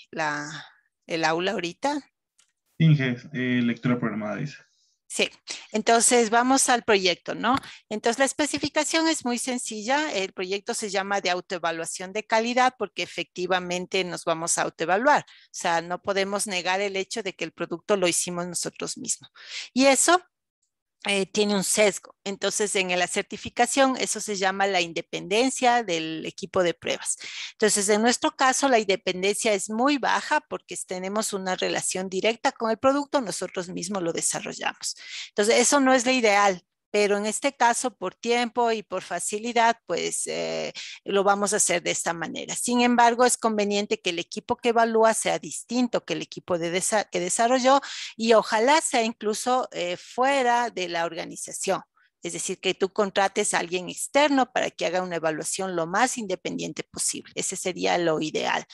el aula ahorita. Inge, eh, lectura programada dice. Sí, entonces vamos al proyecto, ¿no? Entonces la especificación es muy sencilla, el proyecto se llama de autoevaluación de calidad porque efectivamente nos vamos a autoevaluar, o sea, no podemos negar el hecho de que el producto lo hicimos nosotros mismos. Y eso eh, tiene un sesgo. Entonces, en la certificación, eso se llama la independencia del equipo de pruebas. Entonces, en nuestro caso, la independencia es muy baja porque tenemos una relación directa con el producto, nosotros mismos lo desarrollamos. Entonces, eso no es lo ideal pero en este caso por tiempo y por facilidad, pues eh, lo vamos a hacer de esta manera. Sin embargo, es conveniente que el equipo que evalúa sea distinto que el equipo de que desarrolló y ojalá sea incluso eh, fuera de la organización. Es decir, que tú contrates a alguien externo para que haga una evaluación lo más independiente posible. Ese sería lo ideal.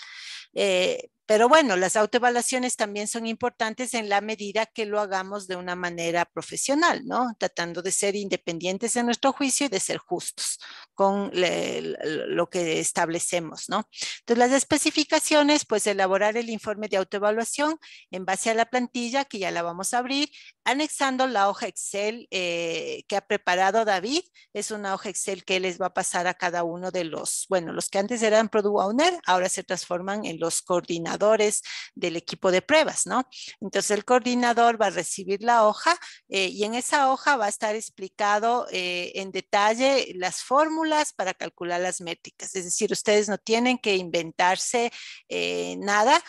Eh, pero bueno, las autoevaluaciones también son importantes en la medida que lo hagamos de una manera profesional, ¿no? Tratando de ser independientes en nuestro juicio y de ser justos con lo que establecemos, ¿no? Entonces, las especificaciones, pues elaborar el informe de autoevaluación en base a la plantilla, que ya la vamos a abrir, anexando la hoja Excel eh, que ha preparado David. Es una hoja Excel que les va a pasar a cada uno de los, bueno, los que antes eran Product Owner, ahora se transforman en los coordinadores del equipo de pruebas, ¿no? Entonces el coordinador va a recibir la hoja eh, y en esa hoja va a estar explicado eh, en detalle las fórmulas para calcular las métricas. Es decir, ustedes no tienen que inventarse nada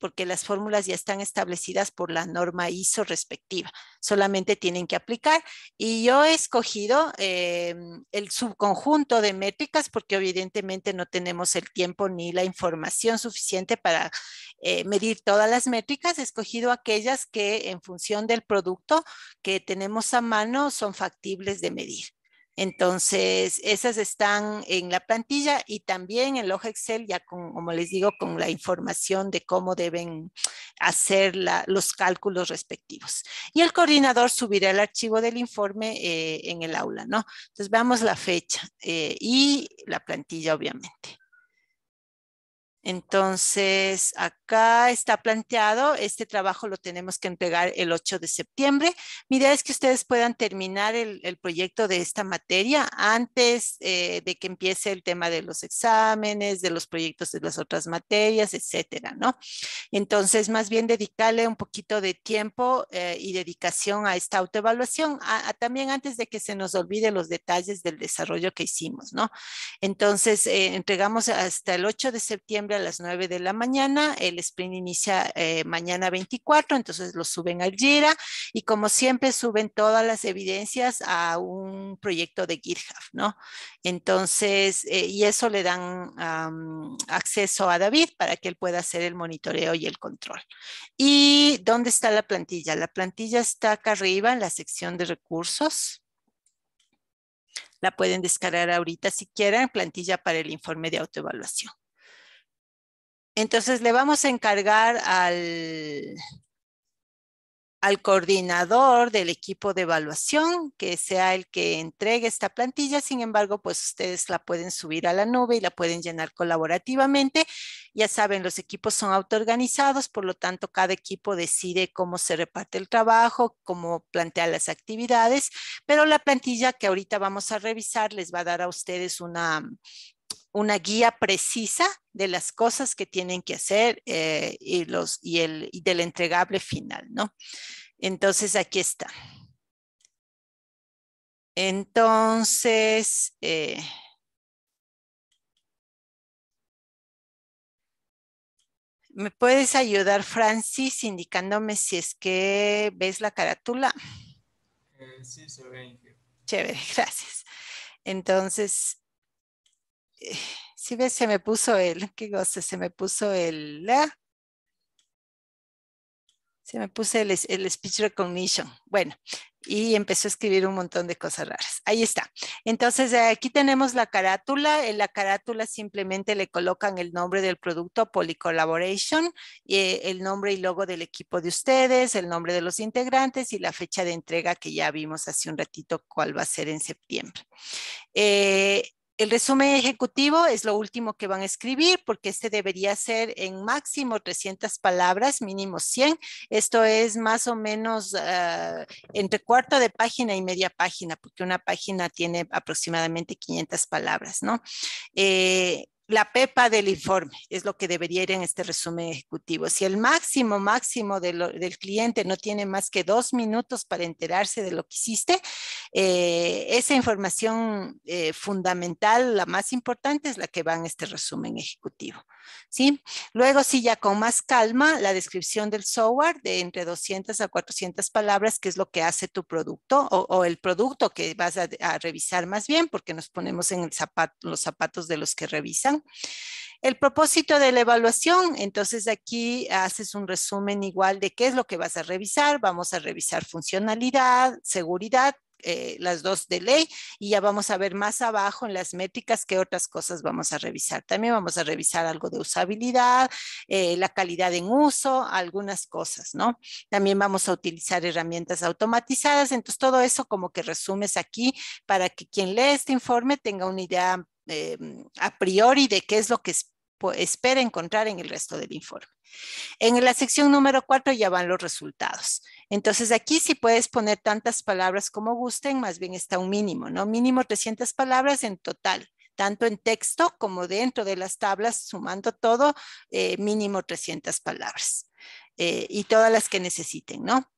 porque las fórmulas ya están establecidas por la norma ISO respectiva solamente tienen que aplicar. Y yo he escogido eh, el subconjunto de métricas porque evidentemente no tenemos el tiempo ni la información suficiente para eh, medir todas las métricas. He escogido aquellas que en función del producto que tenemos a mano son factibles de medir. Entonces, esas están en la plantilla y también en la hoja Excel, ya con, como les digo, con la información de cómo deben hacer los cálculos respectivos. Y el coordinador subirá el archivo del informe eh, en el aula, ¿no? Entonces, veamos la fecha eh, y la plantilla, obviamente. Entonces, acá está planteado, este trabajo lo tenemos que entregar el 8 de septiembre. Mi idea es que ustedes puedan terminar el, proyecto de esta materia antes eh, de que empiece el tema de los exámenes, de los proyectos de las otras materias, etcétera, ¿no? Entonces, más bien dedicarle un poquito de tiempo eh, y dedicación a esta autoevaluación, también antes de que se nos olvide los detalles del desarrollo que hicimos, ¿no? Entonces, eh, entregamos hasta el 8 de septiembre las 9 de la mañana, el sprint inicia eh, mañana 24, entonces lo suben al Jira y como siempre suben todas las evidencias a un proyecto de GitHub, ¿no? Entonces, eh, y eso le dan acceso a David para que él pueda hacer el monitoreo y el control. ¿Y dónde está la plantilla? La plantilla está acá arriba en la sección de recursos. La pueden descargar ahorita si quieren, plantilla para el informe de autoevaluación. Entonces le vamos a encargar al, coordinador del equipo de evaluación que sea el que entregue esta plantilla. Sin embargo, pues ustedes la pueden subir a la nube y la pueden llenar colaborativamente. Ya saben, los equipos son autoorganizados, por lo tanto, cada equipo decide cómo se reparte el trabajo, cómo plantea las actividades, pero la plantilla que ahorita vamos a revisar les va a dar a ustedes una una guía precisa de las cosas que tienen que hacer eh, y, los, y, el, y del entregable final, ¿no? Entonces, aquí está. Entonces, eh, ¿me puedes ayudar, Francis, indicándome si es que ves la carátula? Eh, sí, se ve. Chévere, gracias. Entonces, eh, si ves, se me puso el, qué goce, se me puso el, ah. se me puso el, el speech recognition. Bueno, y empezó a escribir un montón de cosas raras. Ahí está. Entonces, aquí tenemos la carátula. En la carátula simplemente le colocan el nombre del producto Polycollaboration, eh, el nombre y logo del equipo de ustedes, el nombre de los integrantes y la fecha de entrega que ya vimos hace un ratito cuál va a ser en septiembre. Eh, el resumen ejecutivo es lo último que van a escribir porque este debería ser en máximo 300 palabras, mínimo 100. Esto es más o menos ah, entre cuarto de página y media página porque una página tiene aproximadamente 500 palabras, ¿no? Eh, la pepa del informe, es lo que debería ir en este resumen ejecutivo. Si el máximo, máximo del cliente no tiene más que dos minutos para enterarse de lo que hiciste, eh, esa información eh, fundamental, la más importante, es la que va en este resumen ejecutivo. ¿sí? Luego, sí, ya con más calma, la descripción del software de entre 200 a 400 palabras, que es lo que hace tu producto o, el producto que vas a, revisar más bien, porque nos ponemos en los zapatos de los que revisan. El propósito de la evaluación, entonces aquí haces un resumen igual de qué es lo que vas a revisar. Vamos a revisar funcionalidad, seguridad, eh, las dos de ley y ya vamos a ver más abajo en las métricas qué otras cosas vamos a revisar. También vamos a revisar algo de usabilidad, eh, la calidad en uso, algunas cosas, ¿no? También vamos a utilizar herramientas automatizadas. Entonces, todo eso como que resumes aquí para que quien lee este informe tenga una idea eh, a priori de qué es lo que espera encontrar en el resto del informe. En la sección número 4 ya van los resultados. Entonces aquí si puedes poner tantas palabras como gusten, más bien está un mínimo, ¿no? Mínimo 300 palabras en total, tanto en texto como dentro de las tablas, sumando todo, eh, mínimo 300 palabras eh, y todas las que necesiten, ¿no?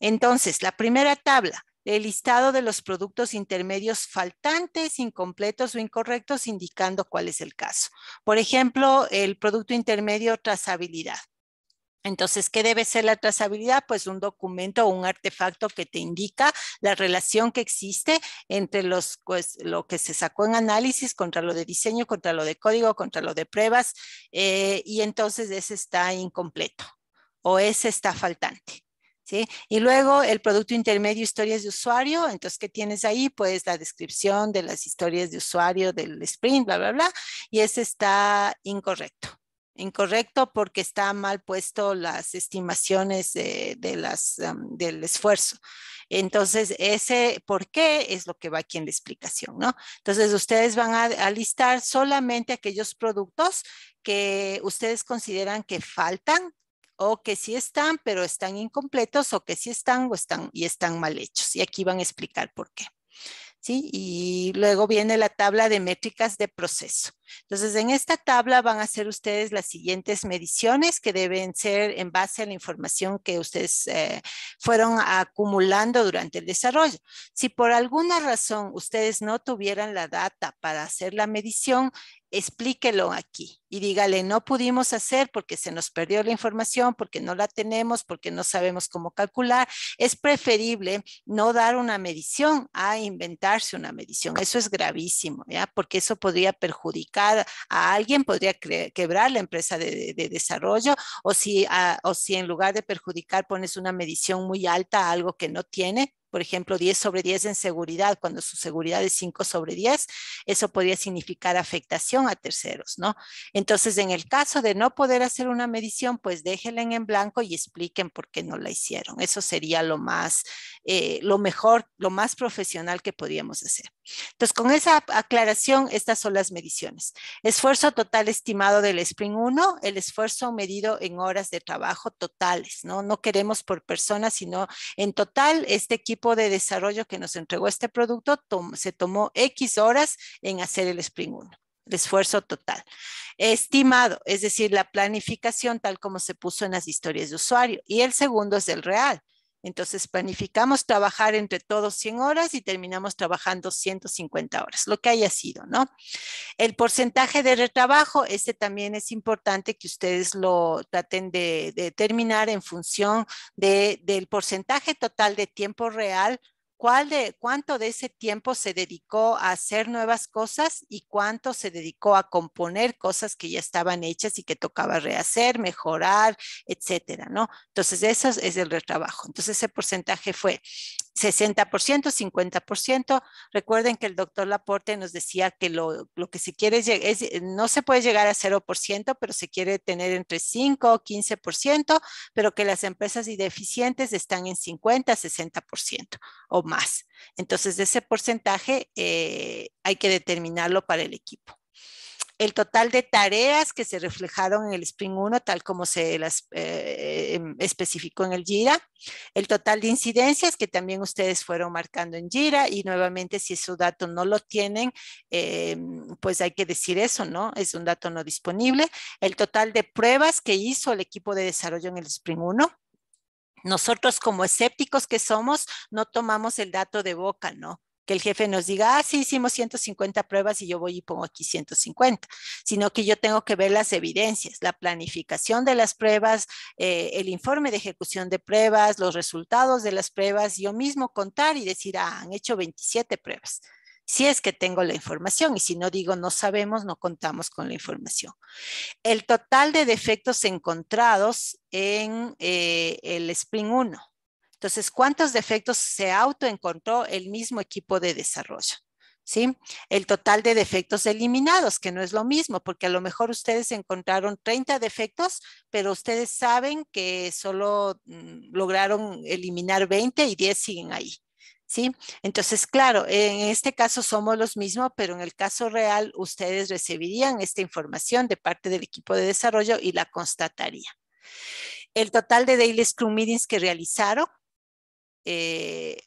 Entonces, la primera tabla, el listado de los productos intermedios faltantes, incompletos o incorrectos, indicando cuál es el caso. Por ejemplo, el producto intermedio trazabilidad. Entonces, ¿qué debe ser la trazabilidad? Pues un documento o un artefacto que te indica la relación que existe entre los, pues, lo que se sacó en análisis contra lo de diseño, contra lo de código, contra lo de pruebas, eh, y entonces ese está incompleto o ese está faltante. Y luego el producto intermedio, historias de usuario. Entonces, ¿qué tienes ahí? Pues la descripción de las historias de usuario del sprint, bla, bla, bla. Y ese está incorrecto. Incorrecto porque está mal puesto las estimaciones de, las, del esfuerzo. Entonces, ese por qué es lo que va aquí en la explicación, ¿no? Entonces, ustedes van a listar solamente aquellos productos que ustedes consideran que faltan o que sí están, pero están incompletos, o que sí están, o están y están mal hechos. Y aquí van a explicar por qué. ¿Sí? Y luego viene la tabla de métricas de proceso. Entonces, en esta tabla van a hacer ustedes las siguientes mediciones que deben ser en base a la información que ustedes eh, fueron acumulando durante el desarrollo. Si por alguna razón ustedes no tuvieran la data para hacer la medición, explíquelo aquí y dígale, no pudimos hacer porque se nos perdió la información, porque no la tenemos, porque no sabemos cómo calcular. Es preferible no dar una medición a inventarse una medición. Eso es gravísimo, ¿ya? Porque eso podría perjudicar a alguien podría quebrar la empresa de, desarrollo o si, ah, o si en lugar de perjudicar pones una medición muy alta a algo que no tiene, por ejemplo, 10 sobre 10 en seguridad, cuando su seguridad es 5 sobre 10, eso podría significar afectación a terceros, ¿no? Entonces, en el caso de no poder hacer una medición, pues déjenla en blanco y expliquen por qué no la hicieron. Eso sería lo más, eh, lo mejor, lo más profesional que podríamos hacer. Entonces, con esa aclaración, estas son las mediciones. Esfuerzo total estimado del Spring 1, el esfuerzo medido en horas de trabajo totales, ¿no? No queremos por persona, sino en total, este equipo de desarrollo que nos entregó este producto se tomó X horas en hacer el Spring 1 el esfuerzo total. Estimado, es decir, la planificación tal como se puso en las historias de usuario. Y el segundo es el real, entonces planificamos trabajar entre todos 100 horas y terminamos trabajando 150 horas, lo que haya sido, ¿no? El porcentaje de retrabajo, este también es importante que ustedes lo traten de, determinar en función del porcentaje total de tiempo real ¿Cuánto de ese tiempo se dedicó a hacer nuevas cosas y cuánto se dedicó a componer cosas que ya estaban hechas y que tocaba rehacer, mejorar, etcétera? ¿no? Entonces, eso es el retrabajo. Entonces, ese porcentaje fue 60%, 50%. Recuerden que el doctor Laporte nos decía que lo, que se quiere es, eh, no se puede llegar a 0%, pero se quiere tener entre 5 o 15%, pero que las empresas y deficientes están en 50, 60% o más. Entonces, ese porcentaje eh, hay que determinarlo para el equipo el total de tareas que se reflejaron en el Spring 1, tal como se las eh, em, especificó en el Gira el total de incidencias que también ustedes fueron marcando en Gira y nuevamente si su dato no lo tienen, eh, pues hay que decir eso, ¿no? Es un dato no disponible. El total de pruebas que hizo el equipo de desarrollo en el Spring 1, nosotros como escépticos que somos, no tomamos el dato de boca, ¿no? que el jefe nos diga, ah, sí, hicimos 150 pruebas y yo voy y pongo aquí 150, sino que yo tengo que ver las evidencias, la planificación de las pruebas, eh, el informe de ejecución de pruebas, los resultados de las pruebas, yo mismo contar y decir, ah, han hecho 27 pruebas. Si es que tengo la información y si no digo no sabemos, no contamos con la información. El total de defectos encontrados en eh, el Spring 1 entonces, ¿cuántos defectos se auto encontró el mismo equipo de desarrollo? ¿Sí? El total de defectos eliminados, que no es lo mismo, porque a lo mejor ustedes encontraron 30 defectos, pero ustedes saben que solo mm, lograron eliminar 20 y 10 siguen ahí. ¿Sí? Entonces, claro, en este caso somos los mismos, pero en el caso real ustedes recibirían esta información de parte del equipo de desarrollo y la constataría. El total de Daily Scrum Meetings que realizaron, eh,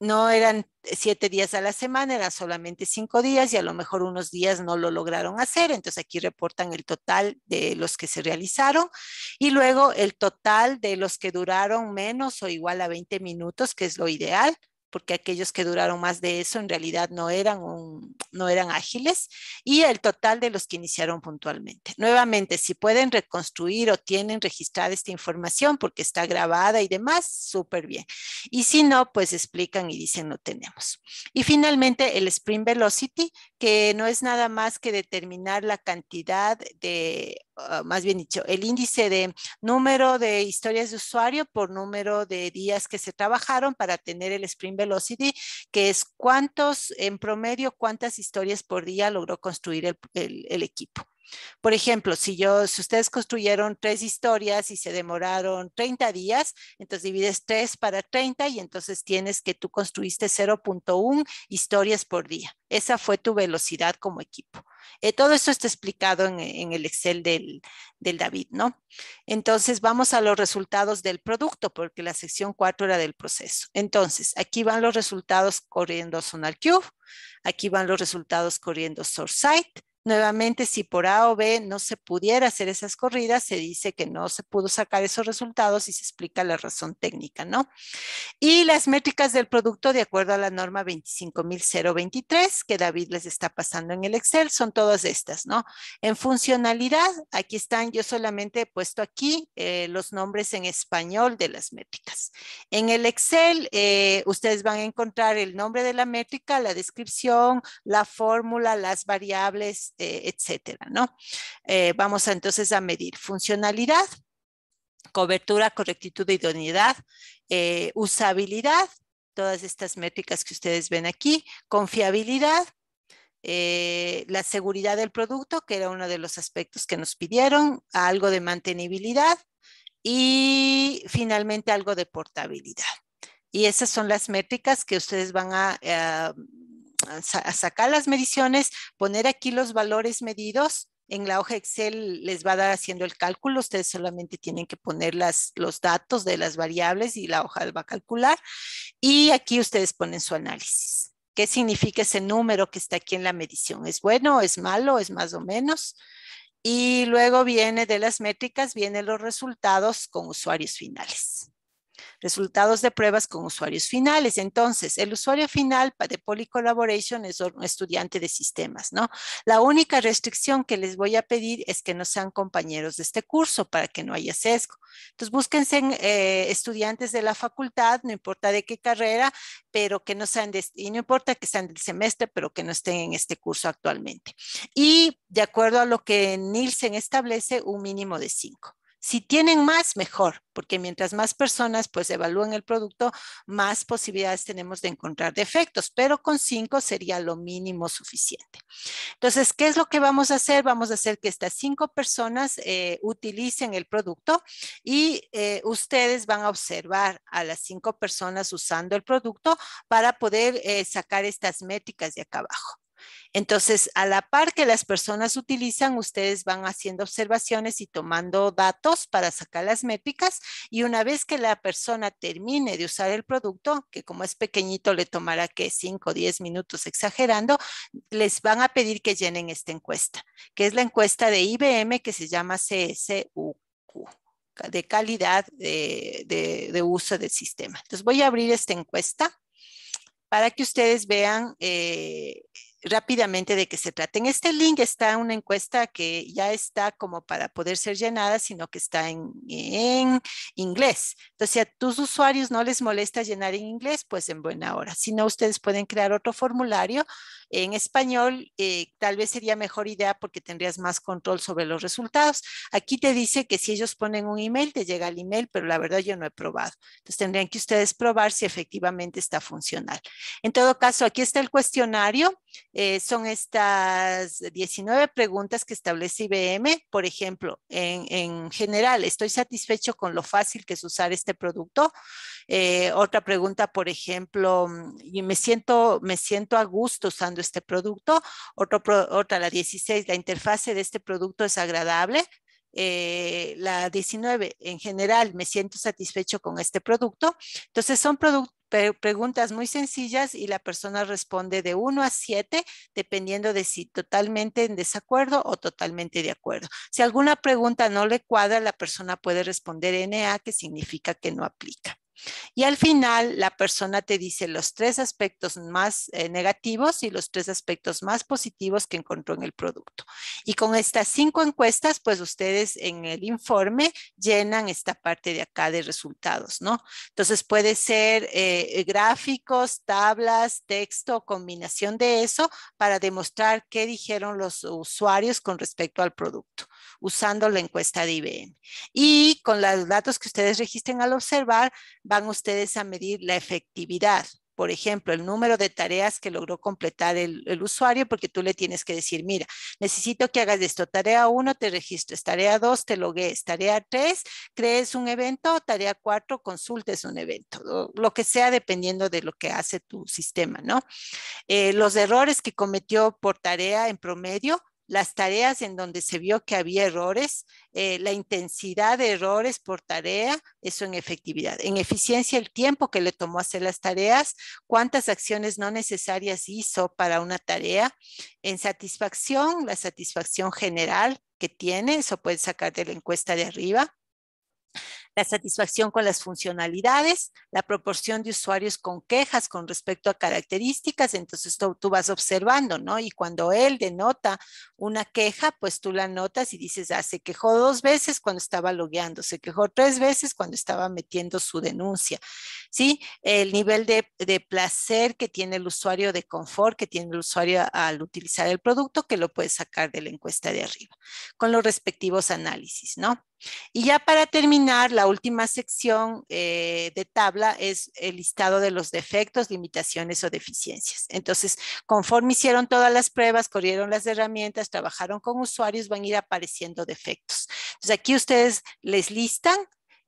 no eran siete días a la semana, eran solamente cinco días y a lo mejor unos días no lo lograron hacer. Entonces aquí reportan el total de los que se realizaron y luego el total de los que duraron menos o igual a 20 minutos, que es lo ideal porque aquellos que duraron más de eso en realidad no eran, no eran ágiles, y el total de los que iniciaron puntualmente. Nuevamente, si pueden reconstruir o tienen registrada esta información porque está grabada y demás, súper bien. Y si no, pues explican y dicen no tenemos. Y finalmente, el sprint velocity, que no es nada más que determinar la cantidad de Ah, más bien dicho, el índice de número de historias de usuario por número de días que se trabajaron para tener el sprint velocity, que es cuántos, en promedio, cuántas historias por día logró construir el equipo. Por ejemplo, si yo, ustedes construyeron tres historias y se demoraron 30 días, entonces divides 3 para 30 y entonces tienes que tú construiste 0.1 historias por día. Esa fue tu velocidad como equipo. Eh, todo esto está explicado en, el Excel del, David, ¿no? Entonces vamos a los resultados del producto, porque la sección 4 era del proceso. Entonces, aquí van los resultados corriendo SonarQube, aquí van los resultados corriendo SourceSite, Nuevamente, si por A o B no se pudiera hacer esas corridas, se dice que no se pudo sacar esos resultados y se explica la razón técnica, ¿no? Y las métricas del producto de acuerdo a la norma 25.023 que David les está pasando en el Excel, son todas estas, ¿no? En funcionalidad, aquí están, yo solamente he puesto aquí eh, los nombres en español de las métricas. En el Excel, eh, ustedes van a encontrar el nombre de la métrica, la descripción, la fórmula, las variables, eh, etcétera, ¿no? Eh, vamos entonces a medir funcionalidad, cobertura, correctitud e idoneidad, eh, usabilidad, todas estas métricas que ustedes ven aquí, confiabilidad, la seguridad del producto, que era uno de los aspectos que nos pidieron, algo de mantenibilidad y finalmente algo de portabilidad. Y esas son las métricas que ustedes van a, sacar las mediciones, poner aquí los valores medidos. En la hoja Excel les va a dar haciendo el cálculo, ustedes solamente tienen que poner las, los datos de las variables y la hoja va a calcular. Y aquí ustedes ponen su análisis. ¿Qué significa ese número que está aquí en la medición? ¿Es bueno? ¿Es malo? ¿Es más o menos? Y luego viene de las métricas, vienen los resultados con usuarios finales resultados de pruebas con usuarios finales. Entonces, el usuario final de Polycollaboration es un estudiante de sistemas, ¿no? La única restricción que les voy a pedir es que no sean compañeros de este curso para que no haya sesgo. Entonces, búsquense eh, estudiantes de la facultad, no importa de qué carrera, pero que no sean y no importa que sean del semestre, pero que no estén en este curso actualmente. Y de acuerdo a lo que Nielsen establece, un mínimo de cinco. Si tienen más, mejor, porque mientras más personas pues evalúen el producto, más posibilidades tenemos de encontrar defectos, pero con cinco sería lo mínimo suficiente. Entonces, ¿qué es lo que vamos a hacer? Vamos a hacer que estas cinco personas eh, utilicen el producto y eh, ustedes van a observar a las cinco personas usando el producto para poder eh, sacar estas métricas de acá abajo. Entonces, a la par que las personas utilizan, ustedes van haciendo observaciones y tomando datos para sacar las métricas y una vez que la persona termine de usar el producto, que como es pequeñito le tomará que 5 o 10 minutos exagerando, les van a pedir que llenen esta encuesta, que es la encuesta de IBM que se llama CSUQ de calidad de, uso del sistema. Entonces voy a abrir esta encuesta para que ustedes vean eh, rápidamente de qué se trata. En este link está una encuesta que ya está como para poder ser llenada, sino que está en, en, inglés. Entonces, si a tus usuarios no les molesta llenar en inglés, pues en buena hora. Si no, ustedes pueden crear otro formulario en español, eh, tal vez sería mejor idea porque tendrías más control sobre los resultados. Aquí te dice que si ellos ponen un email, te llega el email, pero la verdad yo no he probado. Entonces tendrían que ustedes probar si efectivamente está funcional. En todo caso, aquí está el cuestionario. Eh, son estas 19 preguntas que establece IBM. Por ejemplo, en, general, ¿estoy satisfecho con lo fácil que es usar este producto? Eh, otra pregunta, por ejemplo, me siento, me siento a gusto usando este producto. otra, la 16, la interfase de este producto es agradable. Eh, la 19, en general me siento satisfecho con este producto. Entonces son preguntas muy sencillas y la persona responde de 1 a 7, dependiendo de si totalmente en desacuerdo o totalmente de acuerdo. Si alguna pregunta no le cuadra, la persona puede responder NA, que significa que no aplica. Y al final la persona te dice los tres aspectos más eh, negativos y los tres aspectos más positivos que encontró en el producto. Y con estas cinco encuestas, pues ustedes en el informe llenan esta parte de acá de resultados, ¿no? Entonces puede ser eh, gráficos, tablas, texto, combinación de eso para demostrar qué dijeron los usuarios con respecto al producto usando la encuesta de IBM. Y con los datos que ustedes registren al observar, van ustedes a medir la efectividad por ejemplo, el número de tareas que logró completar el, usuario, porque tú le tienes que decir, mira, necesito que hagas esto, tarea 1 te registres, tarea 2 te logues, tarea 3 crees un evento, tarea 4 consultes un evento, lo, que sea dependiendo de lo que hace tu sistema, ¿no? Eh, los errores que cometió por tarea en promedio, las tareas en donde se vio que había errores, eh, la intensidad de errores por tarea, eso en efectividad. En eficiencia, el tiempo que le tomó hacer las tareas, cuántas acciones no necesarias hizo para una tarea. En satisfacción, la satisfacción general que tiene, eso puede sacar de la encuesta de arriba la satisfacción con las funcionalidades, la proporción de usuarios con quejas con respecto a características, entonces tú, vas observando, ¿no? Y cuando él denota una queja, pues tú la notas y dices, ah, se quejó dos veces cuando estaba logueando, se quejó tres veces cuando estaba metiendo su denuncia, ¿sí? El nivel de, de placer que tiene el usuario, de confort que tiene el usuario al utilizar el producto, que lo puedes sacar de la encuesta de arriba, con los respectivos análisis, ¿no? Y ya para terminar, la la última sección eh, de tabla es el listado de los defectos, limitaciones o deficiencias. Entonces, conforme hicieron todas las pruebas, corrieron las herramientas, trabajaron con usuarios, van a ir apareciendo defectos. Entonces, aquí ustedes les listan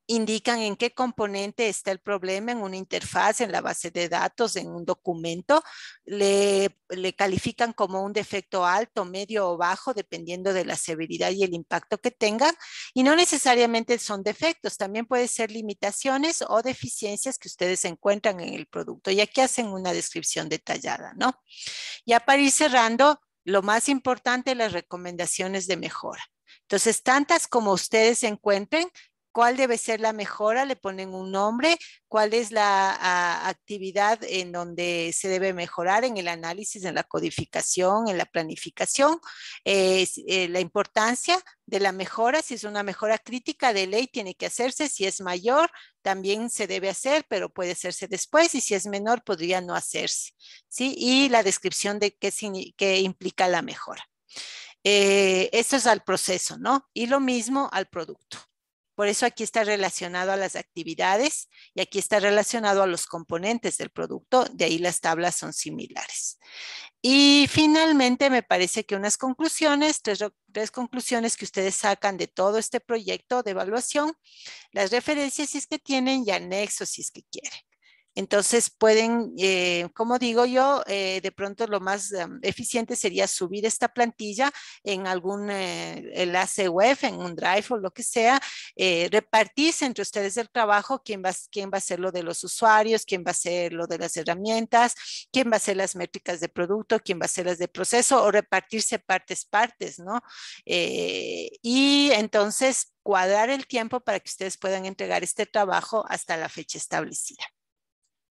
indican en qué componente está el problema, en una interfaz, en la base de datos, en un documento, le, califican como un defecto alto, medio o bajo, dependiendo de la severidad y el impacto que tengan, y no necesariamente son defectos, también pueden ser limitaciones o deficiencias que ustedes encuentran en el producto, y aquí hacen una descripción detallada, ¿no? Ya para ir cerrando, lo más importante, las recomendaciones de mejora. Entonces, tantas como ustedes encuentren, cuál debe ser la mejora, le ponen un nombre, cuál es la actividad en donde se debe mejorar en el análisis, en la codificación, en la planificación, eh, eh, la importancia de la mejora, si es una mejora crítica de ley tiene que hacerse, si es mayor también se debe hacer, pero puede hacerse después y si es menor podría no hacerse, ¿sí? Y la descripción de qué, implica la mejora. Eh, eso es al proceso, ¿no? Y lo mismo al producto. Por eso aquí está relacionado a las actividades y aquí está relacionado a los componentes del producto, de ahí las tablas son similares. Y finalmente me parece que unas conclusiones, tres, conclusiones que ustedes sacan de todo este proyecto de evaluación, las referencias si es que tienen y anexos si es que quieren. Entonces pueden, eh, como digo yo, eh, de pronto lo más em, eficiente sería subir esta plantilla en algún eh, enlace web, en un drive o lo que sea, repartirse entre ustedes el trabajo, quién va, quién va a ser lo de los usuarios, quién va a ser lo de las herramientas, quién va a ser las métricas de producto, quién va a ser las de proceso o repartirse partes, partes, ¿no? y entonces cuadrar el tiempo para que ustedes puedan entregar este trabajo hasta la fecha establecida.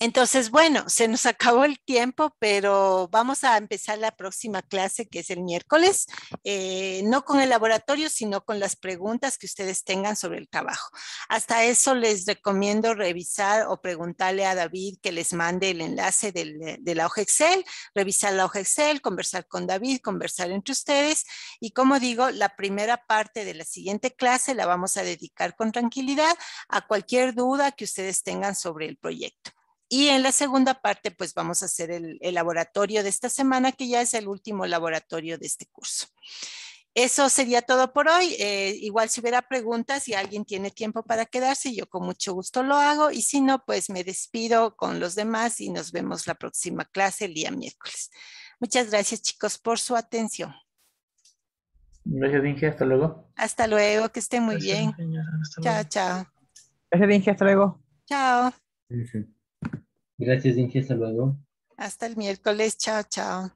Entonces, bueno, se nos acabó el tiempo, pero vamos a empezar la próxima clase que es el miércoles, eh, no con el laboratorio, sino con las preguntas que ustedes tengan sobre el trabajo. Hasta eso les recomiendo revisar o preguntarle a David que les mande el enlace eh, de la hoja Excel, revisar la hoja Excel, conversar con David, conversar entre ustedes. Y como digo, la primera parte de la siguiente clase la vamos a dedicar con tranquilidad a cualquier duda que ustedes tengan sobre el proyecto. Y en la segunda parte, pues vamos a hacer el, laboratorio de esta semana, que ya es el último laboratorio de este curso. Eso sería todo por hoy. Eh, igual si hubiera preguntas y alguien tiene tiempo para quedarse, yo con mucho gusto lo hago. Y si no, pues me despido con los demás y nos vemos la próxima clase el día miércoles. Muchas gracias chicos por su atención. Gracias Inge, hasta luego. Hasta luego, que estén muy bien. chao, chao. Gracias Inge, hasta luego. Chao. Gracias, Inge. Hasta Hasta el miércoles. Chao, chao.